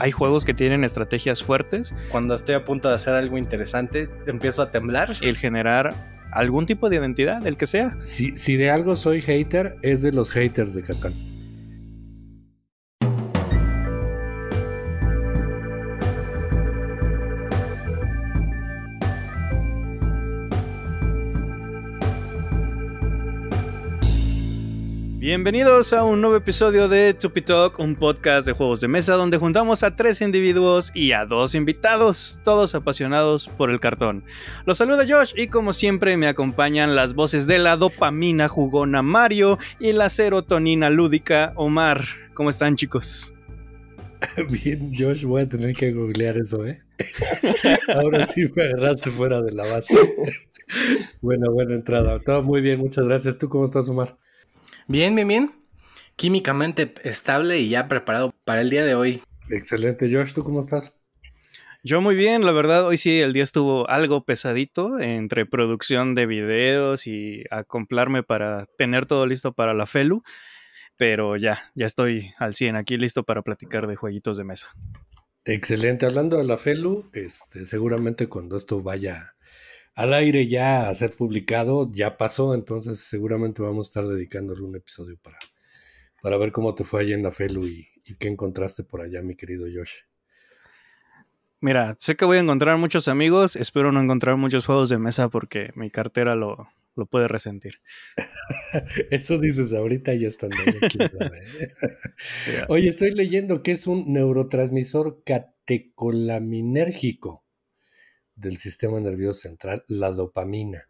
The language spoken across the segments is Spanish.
Hay juegos que tienen estrategias fuertes. Cuando estoy a punto de hacer algo interesante, empiezo a temblar. El generar algún tipo de identidad, el que sea. Si, si de algo soy hater, es de los haters de Catán. Bienvenidos a un nuevo episodio de Tupi Talk, un podcast de juegos de mesa donde juntamos a tres individuos y a dos invitados, todos apasionados por el cartón. Los saluda Josh y como siempre me acompañan las voces de la dopamina jugona Mario y la serotonina lúdica Omar. ¿Cómo están chicos? Bien, Josh, voy a tener que googlear eso, ¿eh? Ahora sí me agarraste fuera de la base. Bueno, buena entrada. Todo muy bien, muchas gracias. ¿Tú cómo estás, Omar? Bien, bien, bien. Químicamente estable y ya preparado para el día de hoy. Excelente, Josh, ¿tú cómo estás? Yo muy bien, la verdad, hoy sí el día estuvo algo pesadito entre producción de videos y acomplarme para tener todo listo para la FELU, pero ya, ya estoy al 100 aquí listo para platicar de jueguitos de mesa. Excelente, hablando de la FELU, este, seguramente cuando esto vaya al aire ya a ser publicado, ya pasó, entonces seguramente vamos a estar dedicándole un episodio para, para ver cómo te fue allá en la FELU y, qué encontraste por allá, mi querido Josh. Mira, sé que voy a encontrar muchos amigos, espero no encontrar muchos juegos de mesa porque mi cartera lo, lo puede resentir. Eso dices ahorita ya están. aquí. ¿eh? Oye, estoy leyendo que es un neurotransmisor catecolaminérgico del sistema nervioso central, la dopamina.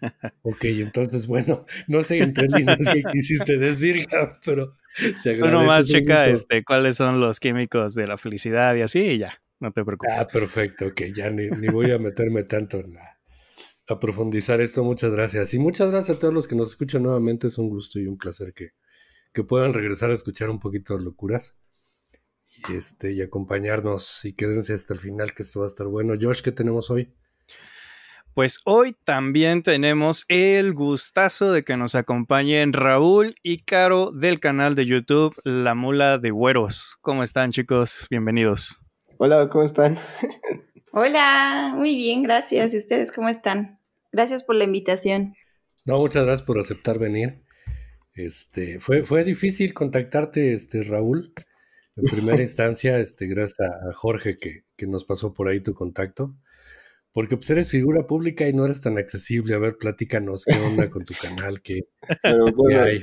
Ok, entonces, bueno, no sé entre líneas qué quisiste decir, pero se agradece. Uno más checa este, cuáles son los químicos de la felicidad y así, y ya, no te preocupes. Ah, perfecto, ok, ya ni, voy a meterme tanto en a profundizar esto. Muchas gracias. Y muchas gracias a todos los que nos escuchan nuevamente. Es un gusto y un placer que, que puedan regresar a escuchar un poquito de locuras. Este, y, acompañarnos. Y quédense hasta el final, que esto va a estar bueno. Josh, ¿qué tenemos hoy? Pues hoy también tenemos el gustazo de que nos acompañen Raúl y Caro del canal de YouTube La Mula de Güeros. ¿Cómo están, chicos? Bienvenidos. Hola, ¿cómo están? Hola, muy bien, gracias. ¿Y ustedes cómo están? Gracias por la invitación. No, muchas gracias por aceptar venir. Este, fue, fue difícil contactarte, este, Raúl. En primera instancia, este, gracias a Jorge que, nos pasó por ahí tu contacto, porque pues, eres figura pública y no eres tan accesible. A ver, platícanos qué onda con tu canal, qué,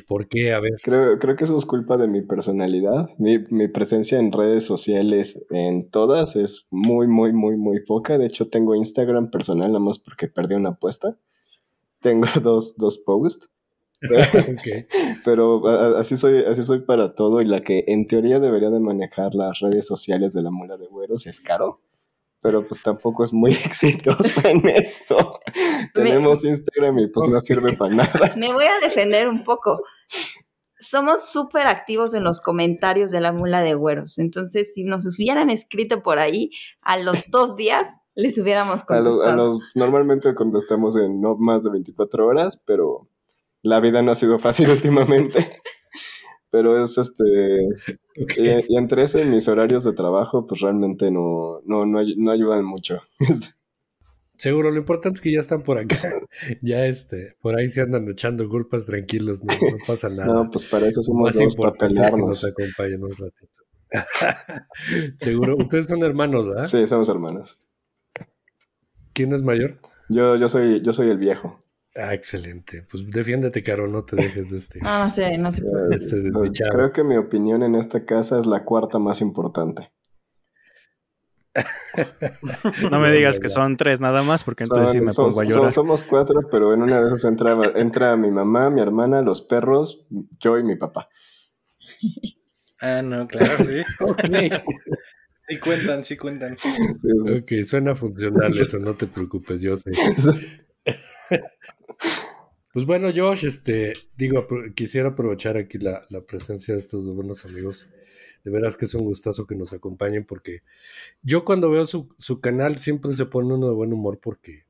por qué, a ver. Creo, creo, que eso es culpa de mi personalidad. Mi, presencia en redes sociales, en todas, es muy, muy, muy, muy poca. De hecho, tengo Instagram personal nada más porque perdí una apuesta. Tengo dos, dos posts Pero así soy, así soy para todo y la que en teoría debería de manejar las redes sociales de la mula de güeros es Caro. Pero pues tampoco es muy exitosa en esto. Tenemos Instagram y pues no sirve para nada. Me voy a defender un poco. Somos súper activos en los comentarios de la mula de güeros. Entonces, si nos hubieran escrito por ahí a los dos días, les hubiéramos contestado. normalmente contestamos en no más de 24 horas, pero la vida no ha sido fácil últimamente. Pero es este. Y, entre eso y mis horarios de trabajo, pues realmente no, no, no, ayudan mucho. Seguro, lo importante es que ya están por acá. Ya este, por ahí se andan echando culpas tranquilos, no, pasa nada. No, pues para eso somos dos, para pelearnos. que nos acompañen un ratito. Seguro, ustedes son hermanos, ¿ah? Sí, somos hermanos. ¿Quién es mayor? Yo, yo soy, yo soy el viejo. Ah, excelente. Pues defiéndete, Caro, no te dejes de este. Ah, sí, no se puede. Este pues, creo que mi opinión en esta casa es la cuarta más importante. no me digas que son tres nada más, porque entonces sí me pongo a llorar. somos cuatro, pero en una de esas entra, entra mi mamá, mi hermana, los perros, yo y mi papá. Ah, no, claro, sí. Sí cuentan, sí cuentan. Ok, suena funcional eso, no te preocupes, yo sé. Pues bueno, Josh, este, digo, quisiera aprovechar aquí la, presencia de estos dos buenos amigos. De veras que es un gustazo que nos acompañen porque yo cuando veo su, canal siempre se pone uno de buen humor porque,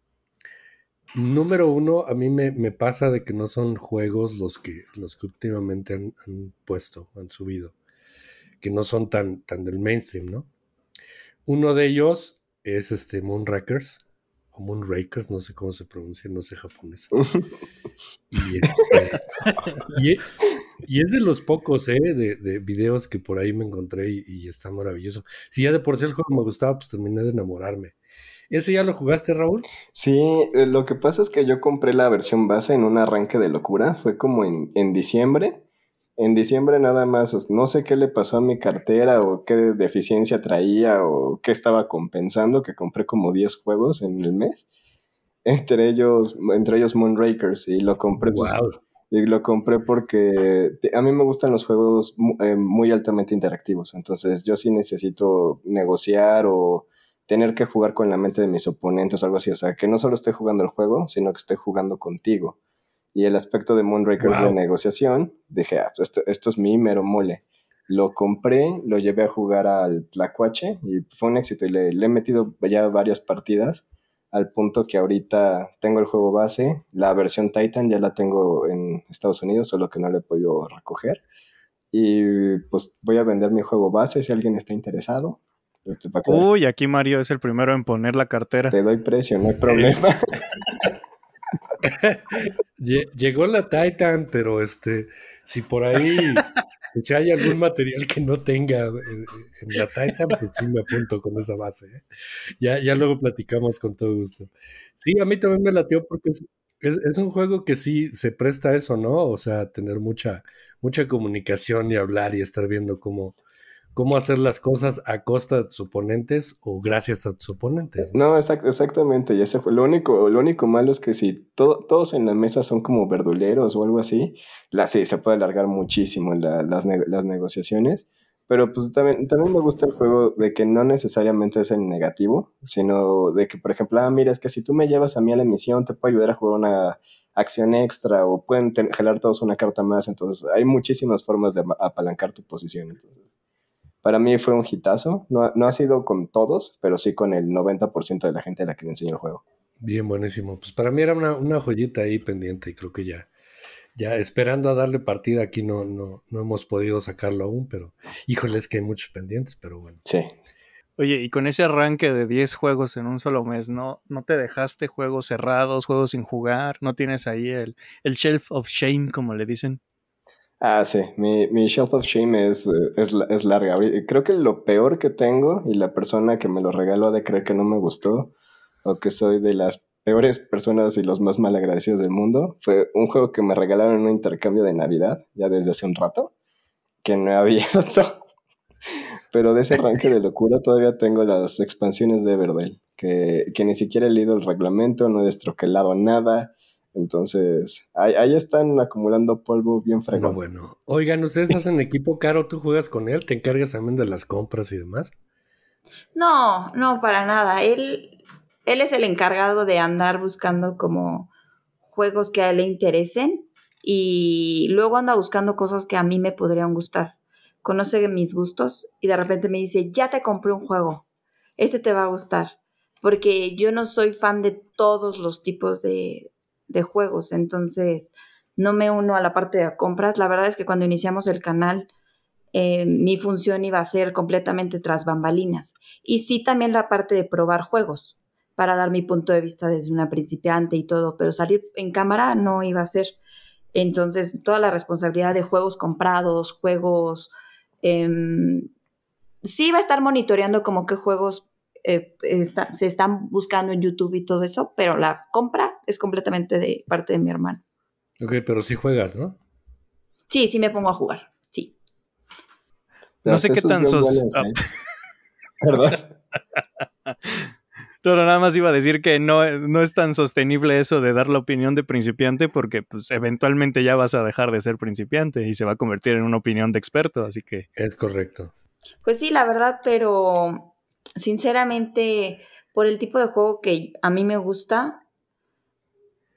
número uno, a mí me, pasa de que no son juegos los que, los que últimamente han, puesto, han subido, que no son tan, tan del mainstream, ¿no? Uno de ellos es este Moonrakers o Moonrakers, no sé cómo se pronuncia, no sé japonés. Y, este, e, y, es de los pocos ¿eh? de, videos que por ahí me encontré y, está maravilloso. Si ya de por sí el juego me gustaba, pues terminé de enamorarme. ¿Ese ya lo jugaste, Raúl? Sí, eh, lo que pasa es que yo compré la versión base en un arranque de locura. Fue como en, en diciembre. En diciembre nada más, no sé qué le pasó a mi cartera o qué deficiencia traía o qué estaba compensando, que compré como 10 juegos en el mes entre ellos, entre ellos Moonrakers, y lo compré. Pues, y lo compré porque a mí me gustan los juegos eh, muy altamente interactivos, entonces yo sí necesito negociar o tener que jugar con la mente de mis oponentes o algo así, o sea, que no solo esté jugando el juego, sino que esté jugando contigo. Y el aspecto de Moonraker de negociación, dije, ah, pues, esto, esto es mi mero mole. Lo compré, lo llevé a jugar al Tlacuache y fue un éxito y le he metido ya varias partidas al punto que ahorita tengo el juego base, la versión Titan ya la tengo en Estados Unidos, solo que no le he podido recoger. Y pues voy a vender mi juego base si alguien está interesado. Este, Uy, aquí Mario es el primero en poner la cartera. Te doy precio, no hay problema. Llegó la Titan, pero este, si por ahí si hay algún material que no tenga eh, en, la Titan, pues sí me apunto con esa base. ¿eh? Ya, ya luego platicamos con todo gusto. Sí, a mí también me latió porque es, un juego que sí se presta a eso, ¿no? O sea, tener mucha, mucha comunicación y hablar y estar viendo cómo, cómo hacer las cosas a costa de tus oponentes o gracias a tus oponentes. No, exactamente, Y ese fue. Lo único, lo único malo es que si todos en la mesa son como verduleros o algo así, la, sí, se puede alargar muchísimo las, las, negociaciones. Pero pues también, también me gusta el juego de que no necesariamente es el negativo, sino de que, por ejemplo, ah, mira, es que si tú me llevas a mí a la misión, te puedo ayudar a jugar una acción extra o pueden jalar todos una carta más. Entonces, hay muchísimas formas de apalancar tu posición. Para mí fue un hitazo. No, ha sido con todos, pero sí con el 90% de la gente a la que le enseño el juego. Bien, buenísimo. Pues para mí era una, una, joyita ahí pendiente y creo que ya, ya esperando a darle partida aquí no, no, no hemos podido sacarlo aún, pero híjole, es que hay muchos pendientes, pero bueno. Sí. Oye, y con ese arranque de 10 juegos en un solo mes, ¿no, ¿no te dejaste juegos cerrados, juegos sin jugar? ¿No tienes ahí el, el shelf of shame, como le dicen? Ah, sí, mi, Shelf of Shame es, larga. Creo que lo peor que tengo, y la persona que me lo regaló de creer que no me gustó, o que soy de las peores personas y los más malagradecidos del mundo, fue un juego que me regalaron en un intercambio de Navidad, ya desde hace un rato, que no había abierto. Pero de ese arranque de locura todavía tengo las expansiones de Everdell, que, que ni siquiera he leído el reglamento, no he destroquelado nada, entonces, ahí, están acumulando polvo bien ah, franco. Bueno, bueno. Oigan, ¿ustedes hacen equipo caro? ¿Tú juegas con él? ¿Te encargas también de las compras y demás? No, no, para nada. Él, él es el encargado de andar buscando como juegos que a él le interesen y luego anda buscando cosas que a mí me podrían gustar. Conoce mis gustos y de repente me dice, ya te compré un juego, este te va a gustar, porque yo no soy fan de todos los tipos de, de juegos, entonces no me uno a la parte de compras. La verdad es que cuando iniciamos el canal, eh, mi función iba a ser completamente tras bambalinas. Y sí también la parte de probar juegos, para dar mi punto de vista desde una principiante y todo, pero salir en cámara no iba a ser. Entonces, toda la responsabilidad de juegos comprados, juegos... Em, sí iba a estar monitoreando como qué juegos eh, se están buscando en YouTube y todo eso, pero la compra es completamente de parte de mi hermano. Ok, pero sí juegas, ¿no? Sí, sí me pongo a jugar, sí. No sé qué tan sos... Ah. ¿eh? Perdón. Pero nada más iba a decir que no, no es tan sostenible eso de dar la opinión de principiante porque pues eventualmente ya vas a dejar de ser principiante y se va a convertir en una opinión de experto, así que... Es correcto. Pues sí, la verdad, pero sinceramente, por el tipo de juego que a mí me gusta,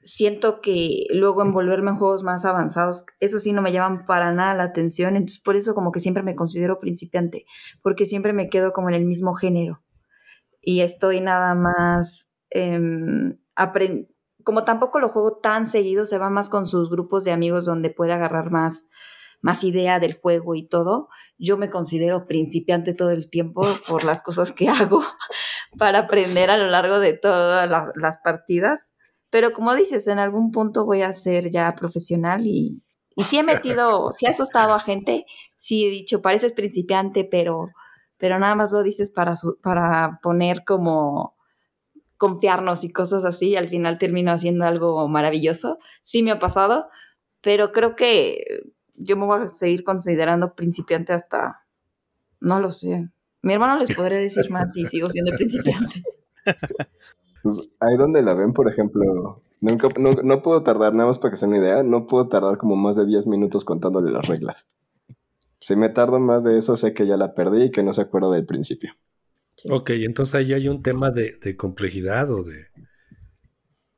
siento que luego envolverme en juegos más avanzados, eso sí no me llaman para nada la atención, entonces por eso como que siempre me considero principiante, porque siempre me quedo como en el mismo género y estoy nada más, eh, como tampoco lo juego tan seguido, se va más con sus grupos de amigos donde puede agarrar más más idea del juego y todo. Yo me considero principiante todo el tiempo por las cosas que hago para aprender a lo largo de todas las partidas. Pero como dices, en algún punto voy a ser ya profesional y, y sí he metido, sí he asustado a gente, sí he dicho, pareces principiante, pero, pero nada más lo dices para, para poner como confiarnos y cosas así, y al final termino haciendo algo maravilloso. Sí me ha pasado, pero creo que yo me voy a seguir considerando principiante hasta, no lo sé. Mi hermano les podría decir más si sigo siendo principiante. Pues, ahí donde la ven, por ejemplo, nunca, no, no, puedo tardar, nada más para que sea una idea, no puedo tardar como más de 10 minutos contándole las reglas. Si me tardo más de eso, sé que ya la perdí y que no se acuerda del principio. Ok, entonces ahí hay un tema de, de complejidad o de,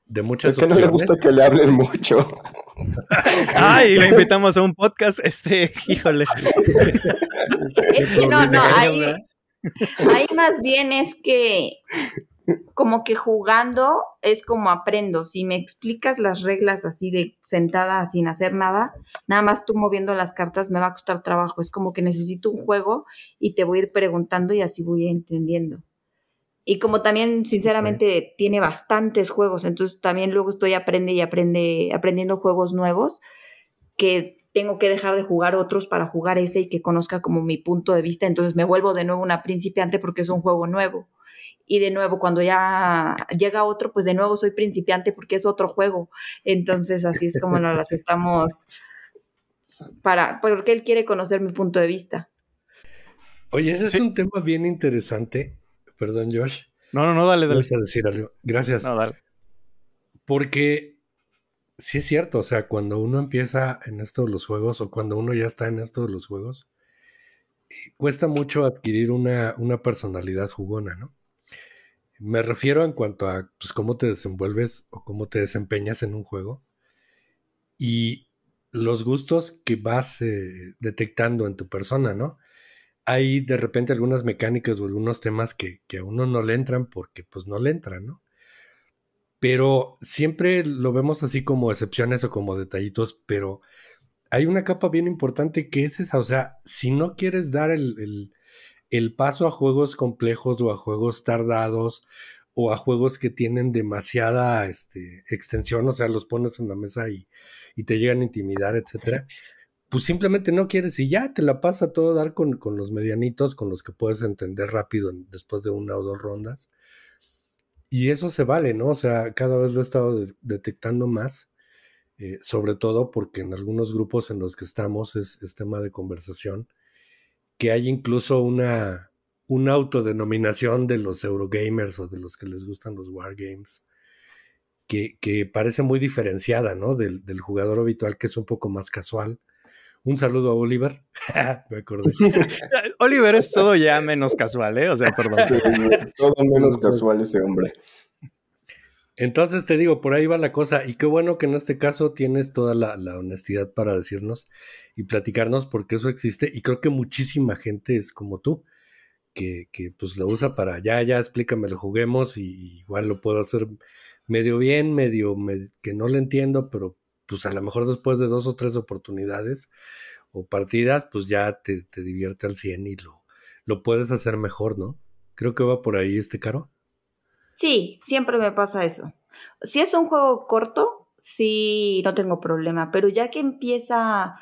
de muchas Es que no le gusta que le hablen mucho. Ay, le invitamos a un podcast, este, híjole. Es que no, no, ahí, más bien es que como que jugando es como aprendo. Si me explicas las reglas así de sentada sin hacer nada, nada más tú moviendo las cartas me va a costar trabajo. Es como que necesito un juego y te voy a ir preguntando y así voy entendiendo. Y como también, sinceramente, tiene bastantes juegos, entonces también luego estoy aprende y aprende, aprendiendo juegos nuevos que tengo que dejar de jugar otros para jugar ese y que conozca como mi punto de vista, entonces me vuelvo de nuevo una principiante porque es un juego nuevo. Y de nuevo, cuando ya llega otro, pues de nuevo soy principiante porque es otro juego. Entonces así es como nos las estamos para, porque él quiere conocer mi punto de vista. Oye, ese es un tema bien interesante Perdón, Josh. No, no, no, dale, dale. Gracias. No, dale. Porque sí es cierto, o sea, cuando uno empieza en esto de los juegos o cuando uno ya está en esto de los juegos, cuesta mucho adquirir una, una personalidad jugona, ¿no? Me refiero en cuanto a pues, cómo te desenvuelves o cómo te desempeñas en un juego y los gustos que vas eh, detectando en tu persona, ¿no? hay de repente algunas mecánicas o algunos temas que, a uno no le entran porque pues no le entran, ¿no? Pero siempre lo vemos así como excepciones o como detallitos, pero hay una capa bien importante que es esa, o sea, si no quieres dar el, paso a juegos complejos o a juegos tardados o a juegos que tienen demasiada este, extensión, o sea, los pones en la mesa y, y te llegan a intimidar, etcétera pues simplemente no quieres y ya te la pasa todo dar con, los medianitos, con los que puedes entender rápido después de una o dos rondas. Y eso se vale, ¿no? O sea, cada vez lo he estado detectando más, eh, sobre todo porque en algunos grupos en los que estamos es, tema de conversación, que hay incluso una, una autodenominación de los Eurogamers o de los que les gustan los Wargames. Que, parece muy diferenciada, ¿no? Del, del jugador habitual que es un poco más casual, un saludo a Oliver. Me acordé. Oliver es todo ya menos casual, ¿eh? O sea, perdón. todo menos casual ese hombre. Entonces te digo, por ahí va la cosa. Y qué bueno que en este caso tienes toda la, honestidad para decirnos y platicarnos porque eso existe. Y creo que muchísima gente es como tú, que, pues lo usa para ya, ya, explícame, lo juguemos y, igual lo puedo hacer medio bien, medio, medio que no le entiendo, pero pues a lo mejor después de dos o tres oportunidades o partidas, pues ya te, divierte al 100 y lo, lo puedes hacer mejor, ¿no? Creo que va por ahí este caro. Sí, siempre me pasa eso. Si es un juego corto, sí, no tengo problema, pero ya que empieza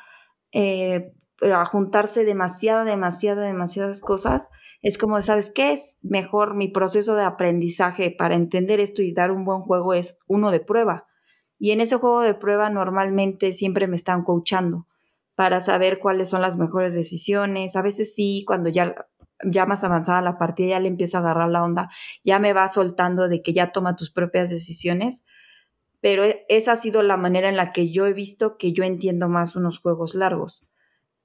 eh, a juntarse demasiada, demasiada, demasiadas cosas, es como, ¿sabes qué? Es mejor mi proceso de aprendizaje para entender esto y dar un buen juego es uno de prueba. Y en ese juego de prueba normalmente siempre me están coachando para saber cuáles son las mejores decisiones. A veces sí, cuando ya, ya más avanzada la partida, ya le empiezo a agarrar la onda, ya me va soltando de que ya toma tus propias decisiones. Pero e, esa ha sido la manera en la que yo he visto que yo entiendo más unos juegos largos.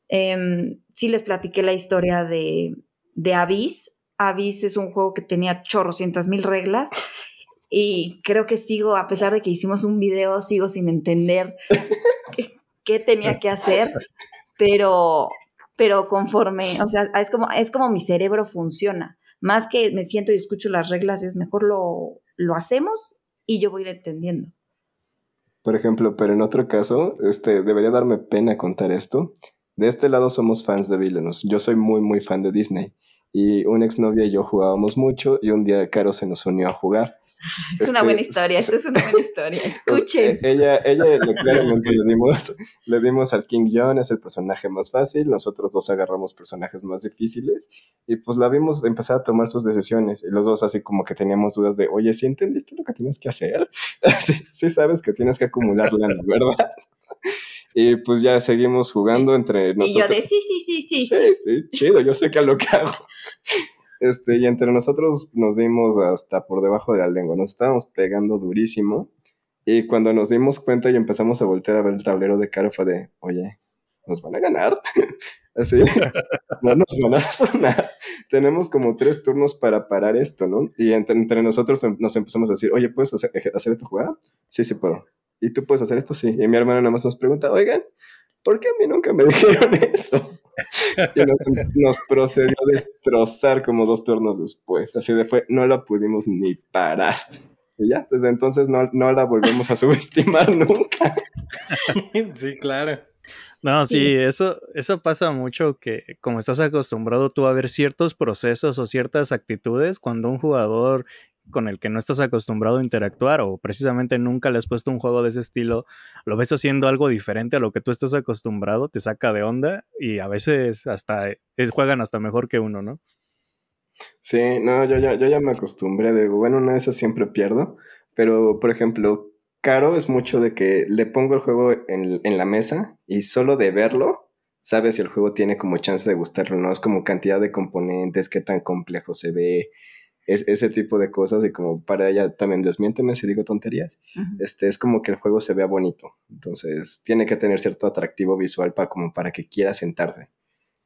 Eh, sí les platiqué la historia de, de avis, es un juego que tenía chorrocientas mil reglas y creo que sigo, a pesar de que hicimos un video, sigo sin entender qué, tenía que hacer, pero, pero conforme, o sea, es como, es como mi cerebro funciona. Más que me siento y escucho las reglas, es mejor lo, lo hacemos y yo voy a ir entendiendo. Por ejemplo, pero en otro caso, este, debería darme pena contar esto. De este lado somos fans de Villanos. Yo soy muy, muy fan de Disney. Y una exnovia y yo jugábamos mucho y un día Caro se nos unió a jugar. Este, es una buena historia, es una buena historia. Escuchen. Eh, ella, ella le, claramente le dimos, le dimos al King John, es el personaje más fácil, nosotros dos agarramos personajes más difíciles y pues la vimos empezar a tomar sus decisiones y los dos así como que teníamos dudas de, oye, ¿sí entendiste lo que tienes que hacer? sí, sí sabes que tienes que acumular la ¿verdad? Y pues ya seguimos jugando entre nosotros. Y yo de sí, sí, sí, sí. Sí, chido, yo sé qué es lo que hago. Este, y entre nosotros nos dimos hasta por debajo de la lengua, nos estábamos pegando durísimo. Y cuando nos dimos cuenta y empezamos a voltear a ver el tablero de cara, fue de, oye, ¿nos van a ganar? Así, no nos van a sonar. Tenemos como tres turnos para parar esto, ¿no? Y entre, nosotros em-, nos empezamos a decir, oye, ¿puedes hacer, hacer esta jugada? Sí, sí puedo. ¿Y tú puedes hacer esto? Sí. Y mi hermano nada más nos pregunta, oigan, ¿por qué a mí nunca me dijeron eso? Y nos, procedió a destrozar como dos turnos después. Así de fue, no la pudimos ni parar. Y ya, desde entonces no, la volvemos a subestimar nunca. sí, claro. No, sí, eso, eso pasa mucho que como estás acostumbrado tú a ver ciertos procesos o ciertas actitudes, cuando un jugador con el que no estás acostumbrado a interactuar o precisamente nunca le has puesto un juego de ese estilo, lo ves haciendo algo diferente a lo que tú estás acostumbrado, te saca de onda y a veces hasta es, juegan hasta mejor que uno, ¿no? Sí, no, yo ya, me acostumbré digo, bueno, una de esas siempre pierdo, pero por ejemplo, Caro es mucho de que le pongo el juego en, la mesa y solo de verlo sabes si el juego tiene como chance de gustarlo, ¿no? Es como cantidad de componentes, qué tan complejo se ve, es, ese tipo de cosas y como para ella también desmiénteme si digo tonterías, este, es como que el juego se vea bonito, entonces tiene que tener cierto atractivo visual para, como para que quiera sentarse.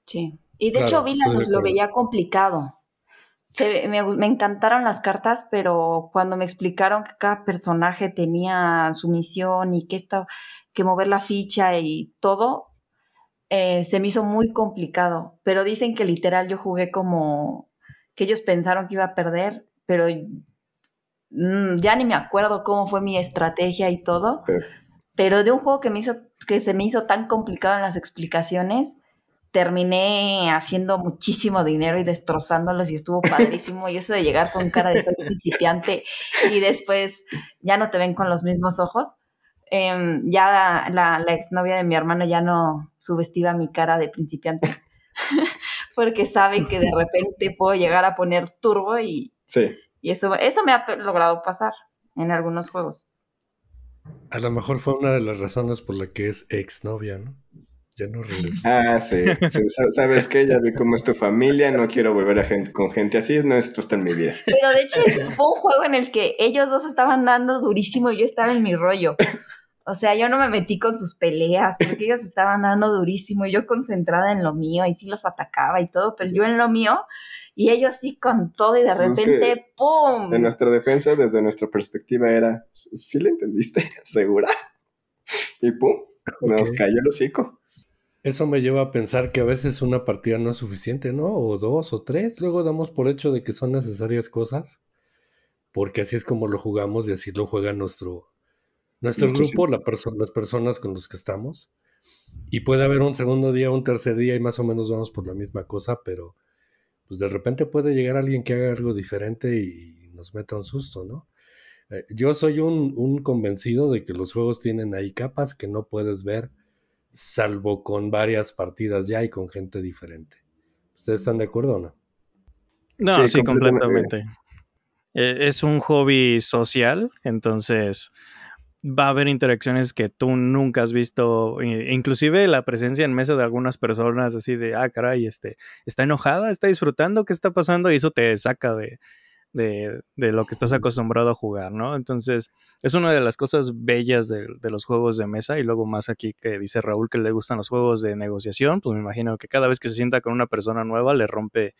Sí, y de hecho vi lo veía complicado. Se, me, encantaron las cartas, pero cuando me explicaron que cada personaje tenía su misión y que, esta, que mover la ficha y todo, eh, se me hizo muy complicado. Pero dicen que literal yo jugué como que ellos pensaron que iba a perder, pero mm, ya ni me acuerdo cómo fue mi estrategia y todo. Pero de un juego que me hizo, que se me hizo tan complicado en las explicaciones, terminé haciendo muchísimo dinero y destrozándolos y estuvo padrísimo. y eso de llegar con cara de soy principiante y después ya no te ven con los mismos ojos. Em, ya la, la, exnovia de mi hermano ya no subestima mi cara de principiante. porque sabe que de repente puedo llegar a poner turbo y, y eso, eso me ha logrado pasar en algunos juegos. A lo mejor fue una de las razones por la que es exnovia, ¿no? Ya no regresó. Ah, sí. ¿Sabes qué? Ya vi cómo es tu familia, no quiero volver a gente, con gente así, no, esto está en mi vida. Pero de hecho fue un juego en el que ellos dos estaban dando durísimo y yo estaba en mi rollo. O sea, yo no me metí con sus peleas, porque ellos estaban dando durísimo y yo concentrada en lo mío, y sí los atacaba y todo, pero yo en lo mío, y ellos sí con todo, y de pues repente, ¡pum! En nuestra defensa, desde nuestra perspectiva, era, ¿sí le entendiste? ¿Segura? Y ¡pum! Nos cayó el hocico. Eso me lleva a pensar que a veces una partida no es suficiente, ¿no? O dos o tres, luego damos por hecho de que son necesarias cosas, porque así es como lo jugamos y así lo juega nuestro, nuestro grupo, las personas con las que estamos. Y puede haber un segundo día, un tercer día y más o menos vamos por la misma cosa, pero pues de repente puede llegar alguien que haga algo diferente y nos meta un susto, ¿no? Eh, yo soy un, convencido de que los juegos tienen ahí capas que no puedes ver, salvo con varias partidas ya y con gente diferente. ¿Ustedes están de acuerdo o no? No, sí, completamente. Eh, es un hobby social, entonces va a haber interacciones que tú nunca has visto, inclusive la presencia en mesa de algunas personas así de, ah, caray, este, está enojada, está disfrutando, ¿qué está pasando? Y eso te saca de, de, de lo que estás acostumbrado a jugar, ¿no? Entonces, es una de las cosas bellas de, de, los juegos de mesa y luego más aquí que dice Raúl que le gustan los juegos de negociación, pues me imagino que cada vez que se sienta con una persona nueva le rompe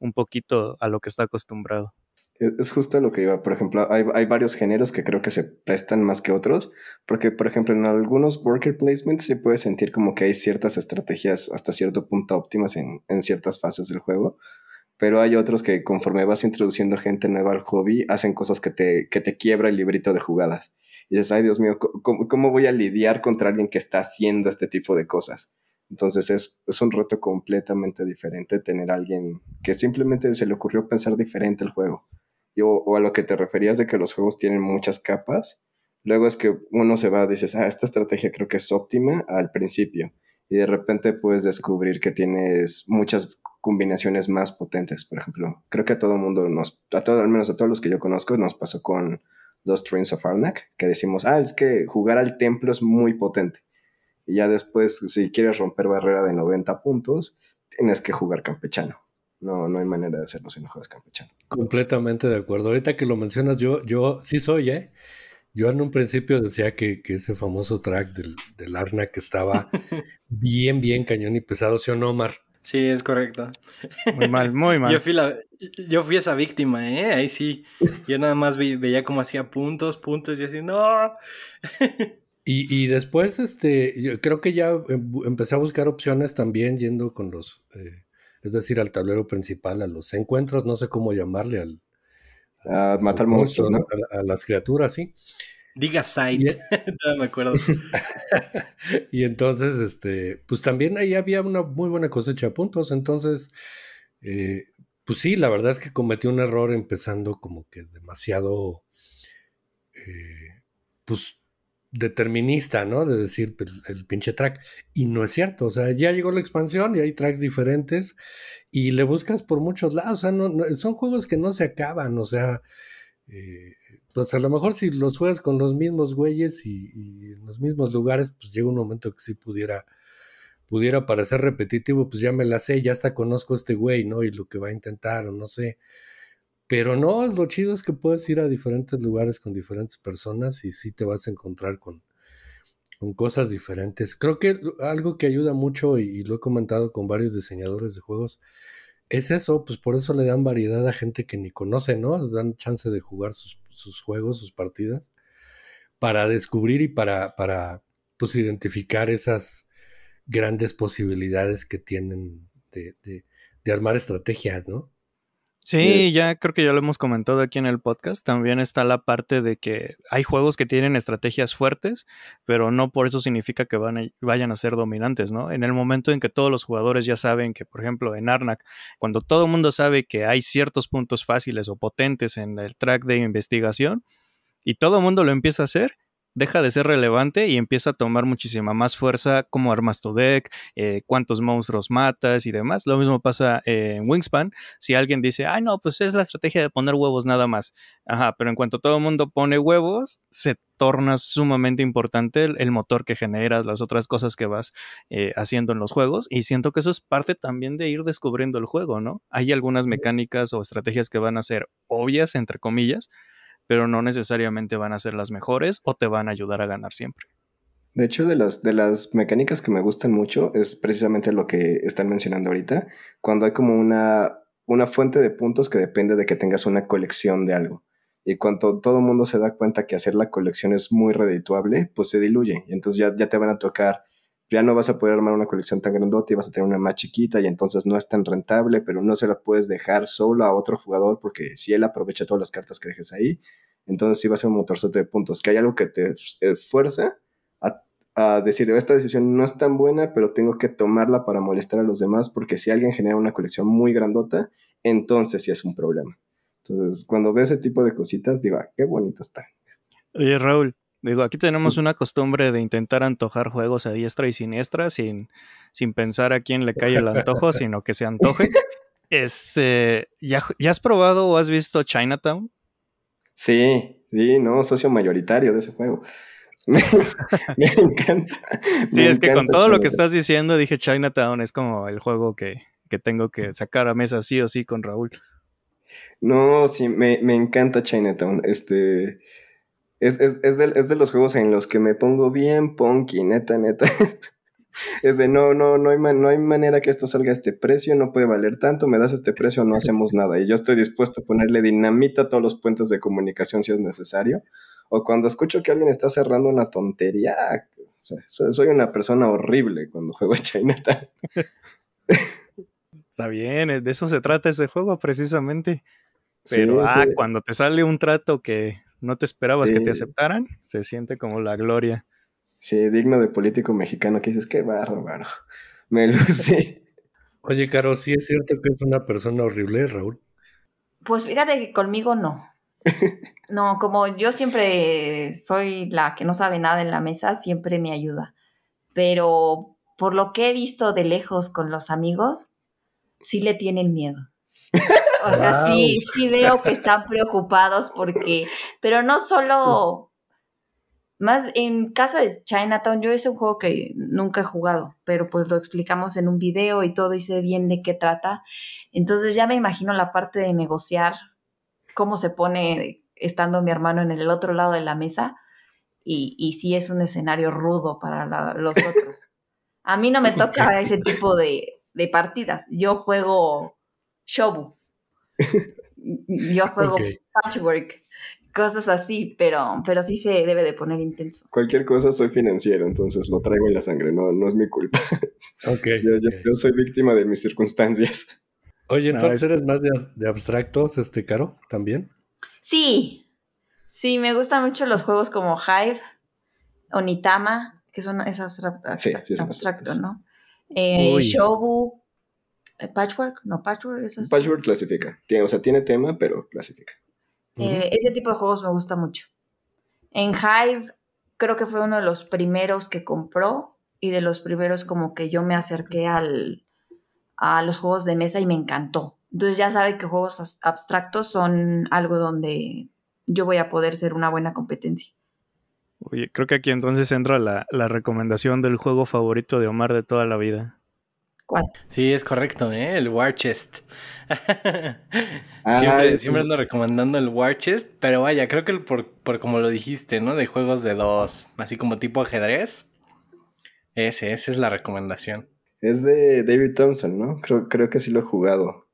un poquito a lo que está acostumbrado. Es justo lo que iba. Por ejemplo, hay, varios géneros que creo que se prestan más que otros, porque por ejemplo en algunos worker placements se puede sentir como que hay ciertas estrategias hasta cierto punto óptimas en, en ciertas fases del juego, pero hay otros que conforme vas introduciendo gente nueva al hobby, hacen cosas que te, que te quiebra el librito de jugadas. Y dices, ay Dios mío, ¿cómo, voy a lidiar contra alguien que está haciendo este tipo de cosas? Entonces es, es un reto completamente diferente tener a alguien que simplemente se le ocurrió pensar diferente el juego. Yo o, a lo que te referías de que los juegos tienen muchas capas, luego es que uno se va, dices, ah, esta estrategia creo que es óptima al principio, y de repente puedes descubrir que tienes muchas combinaciones más potentes, por ejemplo. Creo que a todo el mundo nos, a todo, al menos a todos los que yo conozco, nos pasó con los Trains of Arnak, que decimos, ah, es que jugar al templo es muy potente. Y ya después, si quieres romper barrera de 90 puntos, tienes que jugar campechano. No, no hay manera de hacerlo sin juegas campechano. Completamente de acuerdo. Ahorita que lo mencionas, yo, yo sí soy, ¿eh? Yo en un principio decía que, ese famoso track del, del Arna que estaba bien, bien cañón y pesado, ¿sí o no, Omar? Sí, es correcto. Muy mal, muy mal. Yo fui, la, yo fui esa víctima, ¿eh? Ahí sí. Yo nada más veía cómo hacía puntos, puntos y así, no. Y, después, este, yo creo que ya em, empecé a buscar opciones también yendo con los eh, es decir, al tablero principal, a los encuentros, no sé cómo llamarle, al, a, matar monstruos, a, las criaturas, sí. Diga Sight, e- no me acuerdo. y entonces, este, pues también ahí había una muy buena cosecha de puntos, entonces, eh, pues sí, la verdad es que cometí un error empezando como que demasiado, eh, pues determinista, ¿no? De decir pues, el, pinche track. Y no es cierto, o sea, ya llegó la expansión y hay tracks diferentes y le buscas por muchos lados, o sea, no, son juegos que no se acaban, o sea, eh, pues a lo mejor si los juegas con los mismos güeyes y, en los mismos lugares, pues llega un momento que sí pudiera, pudiera parecer repetitivo, pues ya me la sé, ya hasta conozco a este güey, ¿no? Y lo que va a intentar, o no sé. Pero no, lo chido es que puedes ir a diferentes lugares con diferentes personas y sí te vas a encontrar con, con cosas diferentes. Creo que algo que ayuda mucho, y, lo he comentado con varios diseñadores de juegos, es eso, pues por eso le dan variedad a gente que ni conoce, ¿no? Le dan chance de jugar sus, juegos, sus partidas, para descubrir y para, para pues identificar esas grandes posibilidades que tienen de armar estrategias, ¿no? Sí, eh, ya creo que ya lo hemos comentado aquí en el podcast. También está la parte de que hay juegos que tienen estrategias fuertes, pero no por eso significa que van a, vayan a ser dominantes, ¿no? En el momento en que todos los jugadores ya saben que, por ejemplo, en Arnak, cuando todo el mundo sabe que hay ciertos puntos fáciles o potentes en el track de investigación y todo el mundo lo empieza a hacer, deja de ser relevante y empieza a tomar muchísima más fuerza como armas tu deck, eh, cuántos monstruos matas y demás. Lo mismo pasa eh, en Wingspan. Si alguien dice, ay no, pues es la estrategia de poner huevos nada más. Ajá, pero en cuanto todo el mundo pone huevos, se torna sumamente importante el, motor que generas, las otras cosas que vas eh, haciendo en los juegos. Y siento que eso es parte también de ir descubriendo el juego, ¿no? Hay algunas mecánicas o estrategias que van a ser obvias, entre comillas, pero no necesariamente van a ser las mejores o te van a ayudar a ganar siempre. De hecho, de las, de las mecánicas que me gustan mucho es precisamente lo que están mencionando ahorita, cuando hay como una, una fuente de puntos que depende de que tengas una colección de algo. Y cuando todo el mundo se da cuenta que hacer la colección es muy redituable, pues se diluye. entonces ya, ya te van a tocar, ya no vas a poder armar una colección tan grandota y vas a tener una más chiquita y entonces no es tan rentable, pero no se la puedes dejar solo a otro jugador porque si él aprovecha todas las cartas que dejes ahí, entonces sí va a ser un motorzote de puntos, que hay algo que te esfuerza a, decir, esta decisión no es tan buena, pero tengo que tomarla para molestar a los demás, porque si alguien genera una colección muy grandota, entonces sí es un problema. Entonces, cuando veo ese tipo de cositas, digo, ah, qué bonito está. Oye, Raúl, digo, aquí tenemos una costumbre de intentar antojar juegos a diestra y siniestra sin, sin pensar a quién le cae el antojo, sino que se antoje. Este, ¿ya has probado o has visto Chinatown? Sí, sí, no, socio mayoritario de ese juego. me, encanta. Sí, es que con todo lo que estás diciendo, dije Chinatown es como el juego que, tengo que sacar a mesa sí o sí con Raúl. No, sí, me, encanta Chinatown. Este. Es, es, es, de, es de los juegos en los que me pongo bien punky, neta, neta. Es de no, no, no hay, no hay manera que esto salga a este precio, no puede valer tanto, me das este precio, no hacemos nada. Y yo estoy dispuesto a ponerle dinamita a todos los puentes de comunicación si es necesario. O cuando escucho que alguien está cerrando una tontería, soy una persona horrible cuando juego a Chinatown. Está bien, eh, de eso se trata ese juego precisamente. Pero ah, cuando te sale un trato que no te esperabas que te aceptaran, se siente como la gloria. Sí, digno de político mexicano que dices, qué bárbaro. Me lucí. Oye, Caro, sí es cierto que es una persona horrible, Raúl. Pues fíjate que conmigo no. No, como yo siempre soy la que no sabe nada en la mesa, siempre me ayuda. Pero por lo que he visto de lejos con los amigos, sí le tienen miedo. O sea, sí, sí veo que están preocupados porque, pero no solo Más en caso de Chinatown, yo es un juego que nunca he jugado, pero pues lo explicamos en un video y todo y sé bien de qué trata. Entonces ya me imagino la parte de negociar, cómo se pone estando mi hermano en el otro lado de la mesa y, si es un escenario rudo para los otros. A mí no me toca ese tipo de, partidas. Yo juego Shobu. Yo juego Patchwork cosas así, pero, pero sí se debe de poner intenso. Cualquier cosa soy financiero, entonces lo traigo en la sangre, no, no es mi culpa. Okay, yo, soy víctima de mis circunstancias. Oye, ah, entonces eres más de, de, abstractos, este Caro, también. Sí, sí, me gustan mucho los juegos como Hive, Onitama, que son es abstracto, sí, abstracto ¿no? Eh, Shobu, eh, Patchwork, no, Patchwork es Patchwork clasifica, tiene, o sea, tiene tema, pero clasifica. Eh, ese tipo de juegos me gusta mucho. En Hive creo que fue uno de los primeros que compró y de los primeros como que yo me acerqué al, a los juegos de mesa y me encantó. Entonces ya sabe que juegos abstractos son algo donde yo voy a poder ser una buena competencia. Oye, creo que aquí entonces entra la recomendación del juego favorito de Omar de toda la vida. Sí, es correcto, ¿eh? el War ah, siempre, ando recomendando el War pero vaya, creo que por, como lo dijiste, ¿no? De juegos de dos, así como tipo ajedrez. Ese, esa es la recomendación. Es de David Thompson, ¿no? Creo, creo que sí lo he jugado.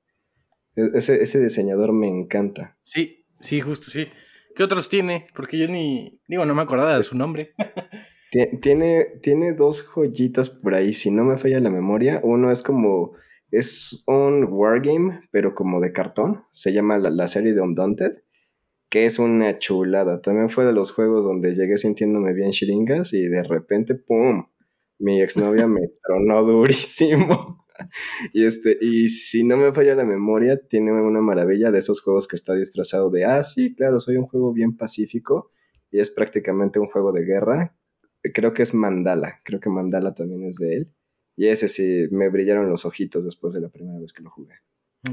E, ese, ese diseñador me encanta. Sí, sí, justo, sí. ¿Qué otros tiene? Porque yo ni. Digo, no me acordaba de su nombre. Tiene, tiene dos joyitas por ahí, si no me falla la memoria. Uno es como. Es un wargame, pero como de cartón. Se llama la, serie de Undaunted, que es una chulada. También fue de los juegos donde llegué sintiéndome bien chiringas y de repente, ¡pum! Mi exnovia me tronó durísimo. y este, y si no me falla la memoria, tiene una maravilla de esos juegos que está disfrazado de, ah, sí, claro, soy un juego bien pacífico y es prácticamente un juego de guerra creo que es Mandala, creo que Mandala también es de él. Y ese sí, me brillaron los ojitos después de la primera vez que lo jugué.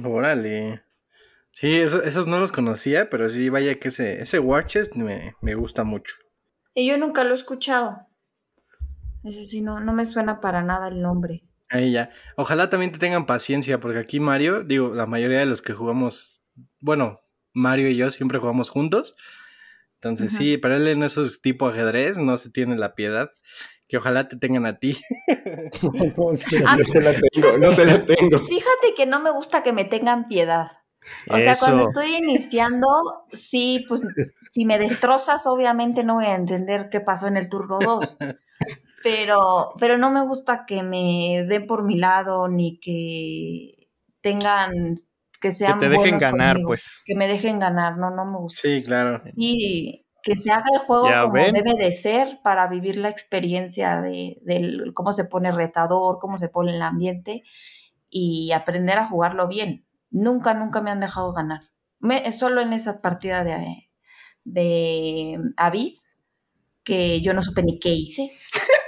Órale. Sí, esos, no los conocía, pero sí, vaya que ese, ese Watches me, me gusta mucho. Y yo nunca lo he escuchado. Ese sí, no, no me suena para nada el nombre. Ahí ya. Ojalá también te tengan paciencia, porque aquí Mario, digo, la mayoría de los que jugamos, bueno, Mario y yo siempre jugamos juntos. Entonces, sí, pero él en esos tipo ajedrez no se tiene la piedad. Que ojalá te tengan a ti. Ah, no, se la tengo, no se la tengo. Fíjate que no me gusta que me tengan piedad. O sea, cuando estoy iniciando, sí, pues si me destrozas, obviamente no voy a entender qué pasó en el turno 2. Pero, pero no me gusta que me den por mi lado ni que tengan que te dejen ganar, pues. Que me dejen ganar, no, no me gusta. Sí, claro. Y que se haga el juego como debe de ser para vivir la experiencia de, cómo se pone retador, cómo se pone el ambiente y aprender a jugarlo bien. Nunca, nunca me han dejado ganar. Me, solo en esa partida de, de Avis, que yo no supe ni qué hice.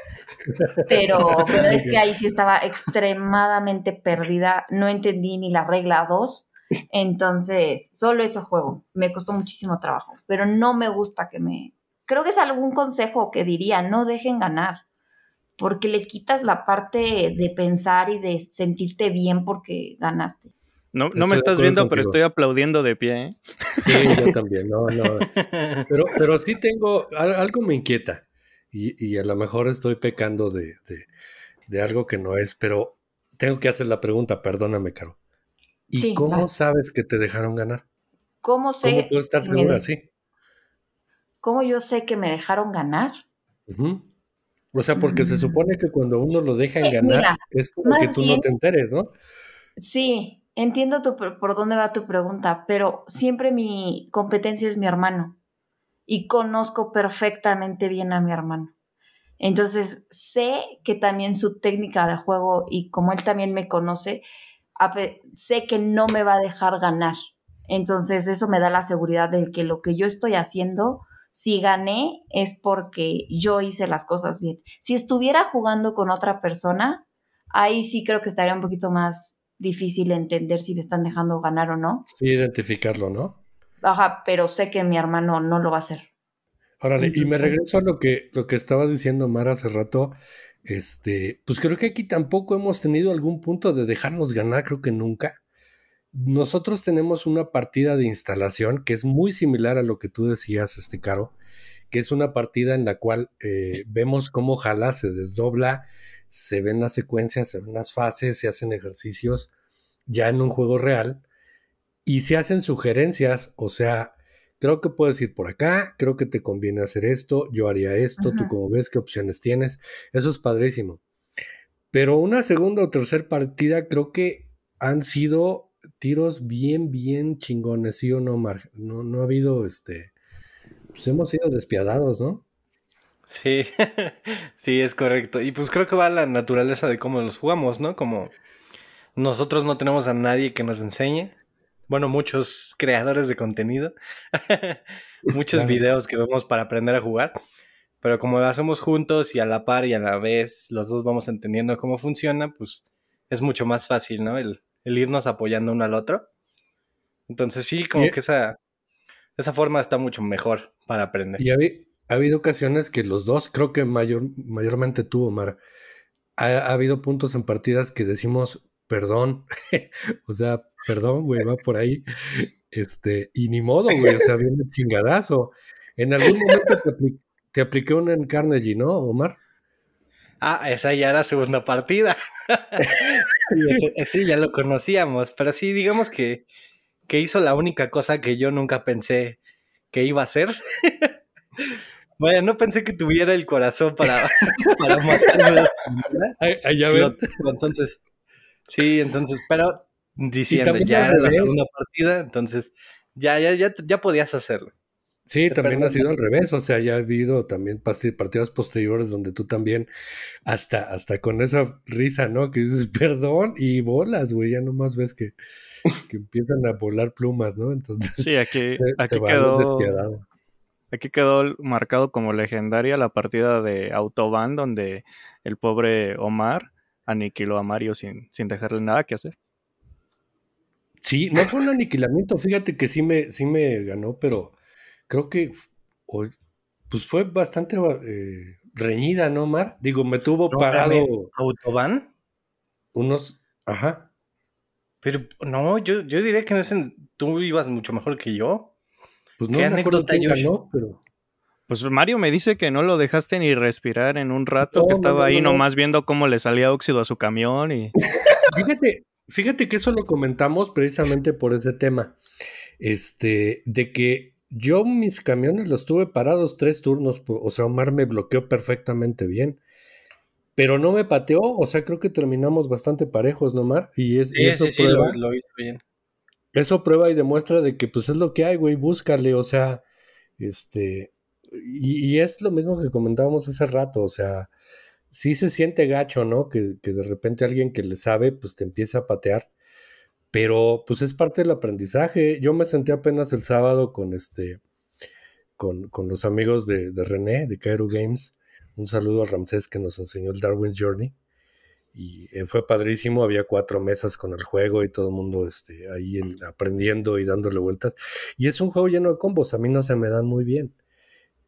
Pero, pero es que ahí sí estaba extremadamente perdida, no entendí ni la regla 2, entonces solo ese juego, me costó muchísimo trabajo, pero no me gusta que me... Creo que es algún consejo que diría, no dejen ganar, porque le quitas la parte de pensar y de sentirte bien porque ganaste. No, no me estás viendo, pero estoy aplaudiendo de pie. ¿eh? Sí, yo también, no, no. Pero, pero sí tengo, algo me inquieta y, a lo mejor estoy pecando de, de, algo que no es, pero tengo que hacer la pregunta, perdóname, Caro. ¿Y cómo sabes que te dejaron ganar? ¿Cómo sé? ¿Cómo puedo estar ¿Cómo yo sé que me dejaron ganar? O sea, porque se mm. supone que cuando uno lo deja en eh, ganar, es como que tú no te enteres, ¿no? Sí, entiendo tu, por dónde va tu pregunta, pero siempre mi competencia es mi hermano y conozco perfectamente bien a mi hermano. Entonces, sé que también su técnica de juego y como él también me conoce, sé que no me va a dejar ganar. Entonces, eso me da la seguridad de que lo que yo estoy haciendo, si gané, es porque yo hice las cosas bien. Si estuviera jugando con otra persona, ahí sí creo que estaría un poquito más difícil entender si me están dejando ganar o no. Sí, identificarlo, ¿no? pero sé que mi hermano no lo va a hacer. y me regreso a lo que, lo que estaba diciendo Mara hace rato. Este, pues creo que aquí tampoco hemos tenido algún punto de dejarnos ganar, creo que nunca. Nosotros tenemos una partida de instalación que es muy similar a lo que tú decías, este Caro, que es una partida en la cual eh, vemos cómo jala, se desdobla, se ven las secuencias, se ven las fases, se hacen ejercicios ya en un juego real y se hacen sugerencias, o sea, creo que puedes ir por acá, creo que te conviene hacer esto, yo haría esto, tú como ves qué opciones tienes, eso es padrísimo. Pero una segunda o tercera partida creo que han sido tiros bien, bien chingones, sí o no, Mar? No, no ha habido, este, pues hemos sido despiadados, ¿no? Sí, sí, es correcto. Y pues creo que va a la naturaleza de cómo los jugamos, ¿no? Como nosotros no tenemos a nadie que nos enseñe bueno, muchos creadores de contenido, muchos videos que vemos para aprender a jugar, pero como lo hacemos juntos y a la par y a la vez, los dos vamos entendiendo cómo funciona, pues es mucho más fácil, ¿no? El, irnos apoyando uno al otro. Entonces sí, como que esa, esa forma está mucho mejor para aprender. Y ha, habido ocasiones que los dos, creo que mayor, mayormente tú, Omar, ha, ha habido puntos en partidas que decimos, perdón, o sea, Perdón, güey, va por ahí. Este, y ni modo, güey, o sea, viene chingadazo. En algún momento te, te apliqué una en Carnegie, ¿no, Omar? Ah, esa ya era segunda partida. sí, ya lo conocíamos, pero sí, digamos que, hizo la única cosa que yo nunca pensé que iba a hacer. Vaya, no pensé que tuviera el corazón para, matarme. Ay, ay, ya veo. Entonces, sí, entonces, pero diciendo ya era la segunda partida, entonces ya, ya, ya, ya podías hacerlo. Sí, también ha sido al revés, o sea, ya ha habido también partidas posteriores donde tú también, hasta, hasta con esa risa, ¿no? Que dices, perdón, y bolas, güey, ya nomás ves que, que empiezan a volar plumas, ¿no? Entonces, sí, aquí, quedó, aquí quedó marcado como legendaria la partida de Autobahn, donde el pobre Omar aniquiló a Mario sin, sin dejarle nada que hacer. Sí, no fue un aniquilamiento, fíjate que sí me, sí me ganó, pero creo que pues fue bastante eh, reñida, ¿no, Mar? Digo, me tuvo no, parado. ¿Autobahn? Unos, ajá. Pero no, yo, yo diría que en ese tú ibas mucho mejor que yo. Pues no, ¿Qué anécdota yo ganó, pero... Pues Mario me dice que no lo dejaste ni respirar en un rato, que estaba ahí nomás viendo cómo le salía óxido a su camión y... Fíjate, Fíjate que eso lo comentamos precisamente por ese tema. Este, de que yo mis camiones los tuve parados tres turnos, o sea, Omar me bloqueó perfectamente bien. Pero no me pateó, o sea, creo que terminamos bastante parejos, ¿no, Omar? Y es, eso prueba, Eso prueba y demuestra de que pues es lo que hay, güey, búscale, o sea, este, y, y es lo mismo que comentábamos hace rato, o sea, sí se siente gacho, ¿no? Que, de repente alguien que le sabe, pues te empieza a patear. Pero pues es parte del aprendizaje. Yo me senté apenas el sábado con este, con, los amigos de, René, de Cairo Games. Un saludo a Ramsés que nos enseñó el Darwin's Journey. Y eh, fue padrísimo, había cuatro mesas con el juego y todo el mundo este, ahí aprendiendo y dándole vueltas. Y es un juego lleno de combos, a mí no se me dan muy bien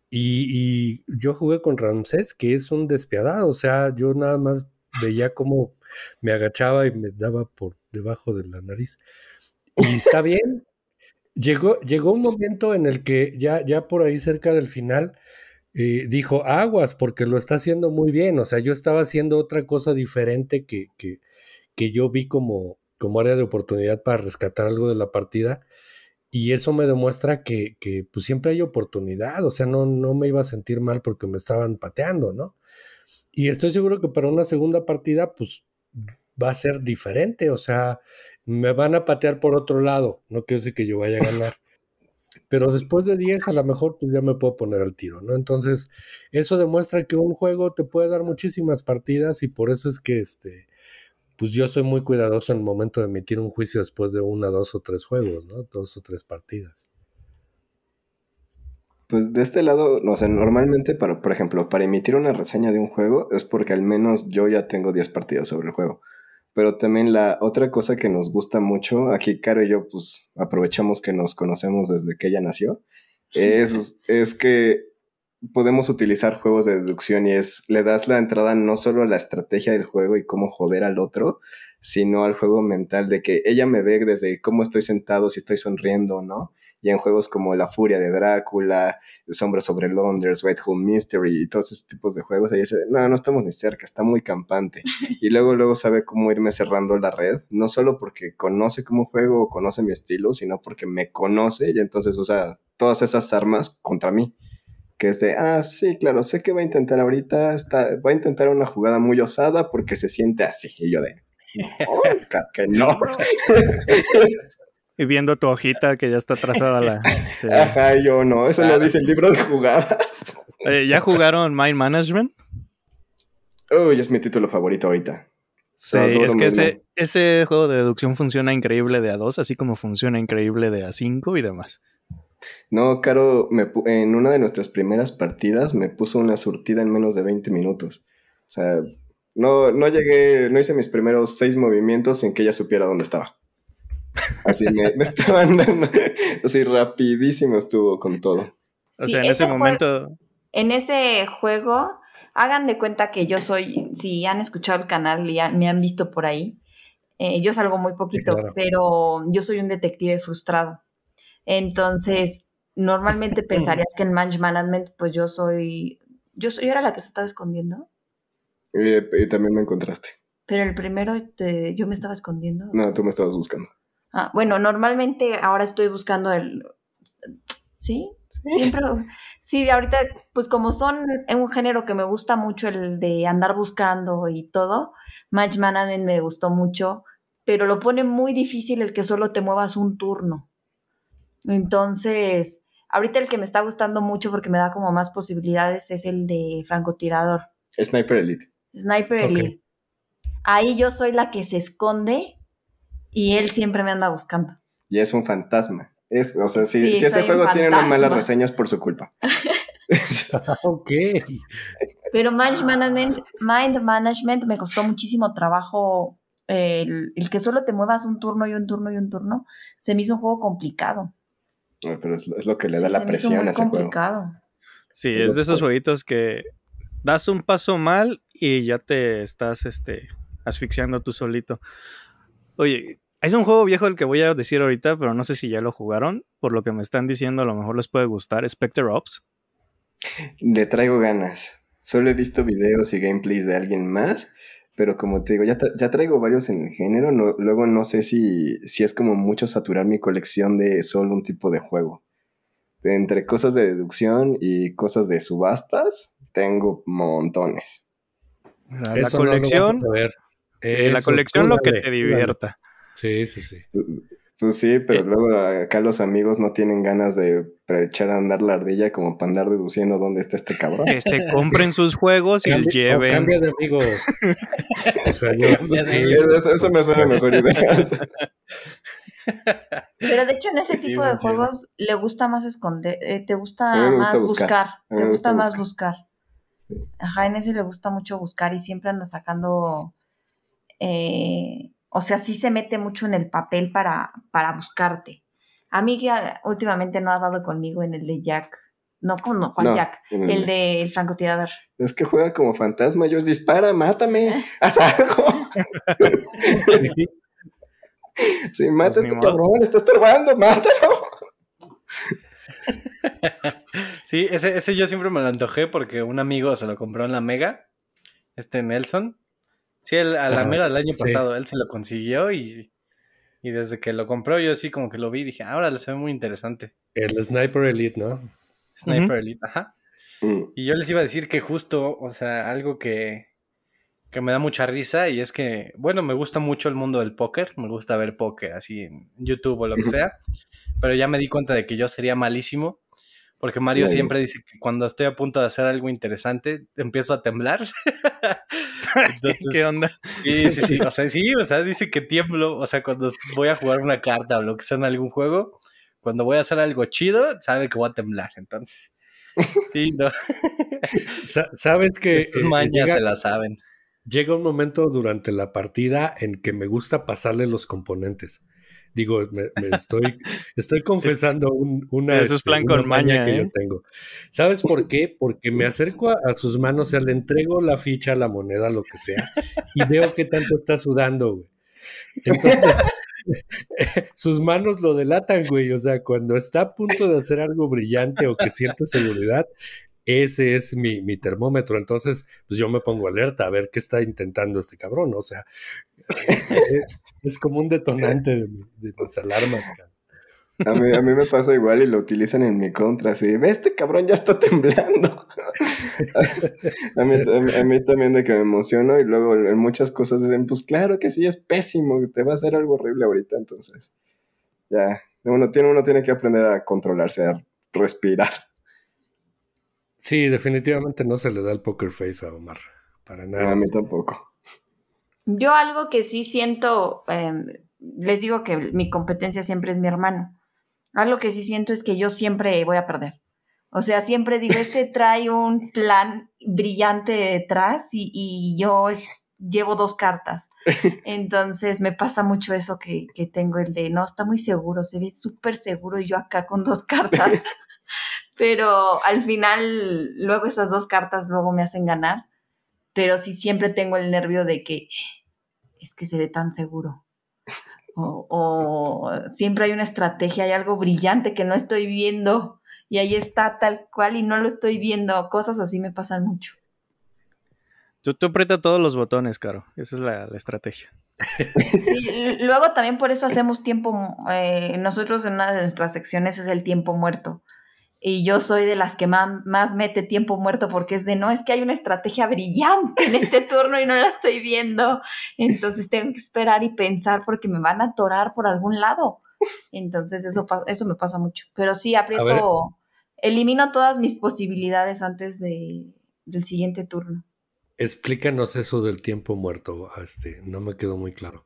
y, yo jugué con Ramsés, que es un despiadado, o sea, yo nada más veía cómo me agachaba y me daba por debajo de la nariz. Y está bien. Llegó, llegó un momento en el que ya, ya por ahí cerca del final eh, dijo aguas porque lo está haciendo muy bien. O sea, yo estaba haciendo otra cosa diferente que, que, que yo vi como, como área de oportunidad para rescatar algo de la partida y eso me demuestra que, que pues, siempre hay oportunidad, o sea, no, no me iba a sentir mal porque me estaban pateando, ¿no? Y estoy seguro que para una segunda partida, pues va a ser diferente, o sea, me van a patear por otro lado, no quiero decir que yo vaya a ganar. Pero después de 10, a lo mejor pues ya me puedo poner al tiro, ¿no? Entonces, eso demuestra que un juego te puede dar muchísimas partidas y por eso es que este, pues yo soy muy cuidadoso en el momento de emitir un juicio después de una, dos o tres juegos, ¿no? Dos o tres partidas. Pues de este lado, no sé, normalmente, para, por ejemplo, para emitir una reseña de un juego es porque al menos yo ya tengo 10 partidas sobre el juego. Pero también la otra cosa que nos gusta mucho, aquí Caro y yo pues aprovechamos que nos conocemos desde que ella nació, es, es que podemos utilizar juegos de deducción y es, le das la entrada no solo a la estrategia del juego y cómo joder al otro, sino al juego mental de que ella me ve desde cómo estoy sentado, si estoy sonriendo o no. Y en juegos como La Furia de Drácula, Sombra sobre Londres, White Mystery y todos esos tipos de juegos, ella dice, no, no estamos ni cerca, está muy campante. Y luego, luego sabe cómo irme cerrando la red, no solo porque conoce cómo juego o conoce mi estilo, sino porque me conoce y entonces usa todas esas armas contra mí que es ah, sí, claro, sé que va a intentar ahorita, va a intentar una jugada muy osada porque se siente así. Y yo de, que no. y viendo tu hojita que ya está trazada la... Ajá, yo no, eso lo dice el libro de jugadas. ¿Ya jugaron Mind Management? Uy, es mi título favorito ahorita. Sí, es que ese, ese, juego de deducción funciona increíble de a 2, así como funciona increíble de a 5 y demás. No, Caro, me, en una de nuestras primeras partidas me puso una surtida en menos de 20 minutos. O sea, no, no llegué, no hice mis primeros seis movimientos sin que ella supiera dónde estaba. Así me, estaban dando, así rapidísimo estuvo con todo. O sea, en ese momento... En ese juego, hagan de cuenta que yo soy, si han escuchado el canal y me han visto por ahí, eh, yo salgo muy poquito, pero yo soy un detective frustrado. Entonces, normalmente pensarías que en Manch Management, pues yo soy, yo soy, era la que se estaba escondiendo. Eh, y, también me encontraste. Pero el primero, yo me estaba escondiendo. No, tú me estabas buscando. Ah, bueno, normalmente ahora estoy buscando el, ¿sí? Siempre, sí, ahorita, pues como son un género que me gusta mucho, el de andar buscando y todo, Match Management me gustó mucho, pero lo pone muy difícil el que solo te muevas un turno. Entonces, ahorita el que me está gustando mucho porque me da como más posibilidades es el de francotirador. Sniper Elite. Sniper Elite. Ahí yo soy la que se esconde y él siempre me anda buscando. Y es un fantasma. Es, o sea, si, ese juego tiene unas malas reseñas por su culpa. ok. Pero Mind Management, Mind Management me costó muchísimo trabajo. el, que solo te muevas un turno y un turno y un turno, se me hizo un juego complicado. Pero es, lo que le da la presión a ese Juego. Sí, es de esos jueguitos que das un paso mal y ya te estás este, asfixiando tú solito. Oye, es un juego viejo el que voy a decir ahorita, pero no sé si ya lo jugaron. Por lo que me están diciendo, a lo mejor les puede gustar. Spectre Ops. Le traigo ganas. Solo he visto videos y gameplays de alguien más, pero como te digo, ya, ya traigo varios en el género, luego no sé si, si es como mucho saturar mi colección de solo un tipo de juego. Entre cosas de deducción y cosas de subastas, tengo montones. Ah, la, colección, eh, la colección lo que te divierta. Sí, sí, sí. Pues sí, pero eh, luego acá los amigos no tienen ganas de echar a andar la ardilla como para andar deduciendo dónde está este cabrón. Que se compren sus juegos y los lleven. Cambia de amigos. eso, me suena mejor idea. Pero de hecho en ese tipo de juegos le gusta más esconder, eh, te gusta, más buscar, te gusta, más buscar. buscar. Ajá, en ese le gusta mucho buscar y siempre anda sacando eh, o sea, sí se mete mucho en el papel para, para buscarte. A mí que últimamente no ha dado conmigo en el de Jack. No, no, Juan Jack, el, de el francotirador. Es que juega como fantasma, yo dispara, mátame, ah. haz algo. sí, mata pues este cabrón, estás estorbando, mátalo. sí, ese, ese yo siempre me lo antojé porque un amigo se lo compró en la Mega, este Nelson, Sí, el, a la del año pasado, él se lo consiguió y, desde que lo compró yo sí como que lo vi y dije, ahora le se ve muy interesante. El Sniper Elite, ¿no? Sniper Elite, ajá. Mm. Y yo les iba a decir que justo, o sea, algo que, que me da mucha risa y es que, bueno, me gusta mucho el mundo del póker, me gusta ver póker así en YouTube o lo que sea, pero ya me di cuenta de que yo sería malísimo porque Mario siempre dice que cuando estoy a punto de hacer algo interesante, empiezo a temblar. Entonces, ¿Qué onda? Sí, sí, sí. O sea, dice que tiemblo. O sea, cuando voy a jugar una carta o lo que sea en algún juego, cuando voy a hacer algo chido, sabe que voy a temblar. Entonces, sí, no. Sabes que. Eh, mañas se la saben. Llega un momento durante la partida en que me gusta pasarle los componentes. Digo, me, estoy, estoy confesando una, es plan este, con maña, que yo ¿eh? tengo. ¿Sabes por qué? Porque me acerco a, sus manos, o sea, le entrego la ficha, la moneda, lo que sea, y veo que tanto está sudando, güey. Entonces, sus manos lo delatan, güey. O sea, cuando está a punto de hacer algo brillante o que siente seguridad, ese es mi, mi, termómetro. Entonces, pues yo me pongo alerta a ver qué está intentando este cabrón. O sea, eh, es como un detonante de, las alarmas, A mí, a me pasa igual y lo utilizan en mi contra, así, ve, este cabrón ya está temblando. a, mí, también de que me emociono y luego en muchas cosas dicen, pues claro que sí, es pésimo, te va a hacer algo horrible ahorita, entonces ya, uno tiene, uno tiene que aprender a controlarse, a respirar. Sí, definitivamente no se le da el poker face a Omar, para nada. A mí tampoco. Yo algo que sí siento, eh, les digo que mi competencia siempre es mi hermano. Algo que sí siento es que yo siempre voy a perder. O sea, siempre digo, este trae un plan brillante detrás y, yo llevo dos cartas. Entonces me pasa mucho eso que, tengo el de, no, está muy seguro, se ve súper seguro yo acá con dos cartas. Pero al final, luego esas dos cartas luego me hacen ganar pero sí siempre tengo el nervio de que es que se ve tan seguro. O, siempre hay una estrategia, hay algo brillante que no estoy viendo y ahí está tal cual y no lo estoy viendo. Cosas así me pasan mucho. Tú, tú aprieta todos los botones, Caro. Esa es la, estrategia. luego también por eso hacemos tiempo, eh, nosotros en una de nuestras secciones es el tiempo muerto, y yo soy de las que más, mete tiempo muerto porque es de no, es que hay una estrategia brillante en este turno y no la estoy viendo, entonces tengo que esperar y pensar porque me van a atorar por algún lado. Entonces eso, eso me pasa mucho, pero sí aprieto, elimino todas mis posibilidades antes de, del siguiente turno. Explícanos eso del tiempo muerto, este, no me quedó muy claro.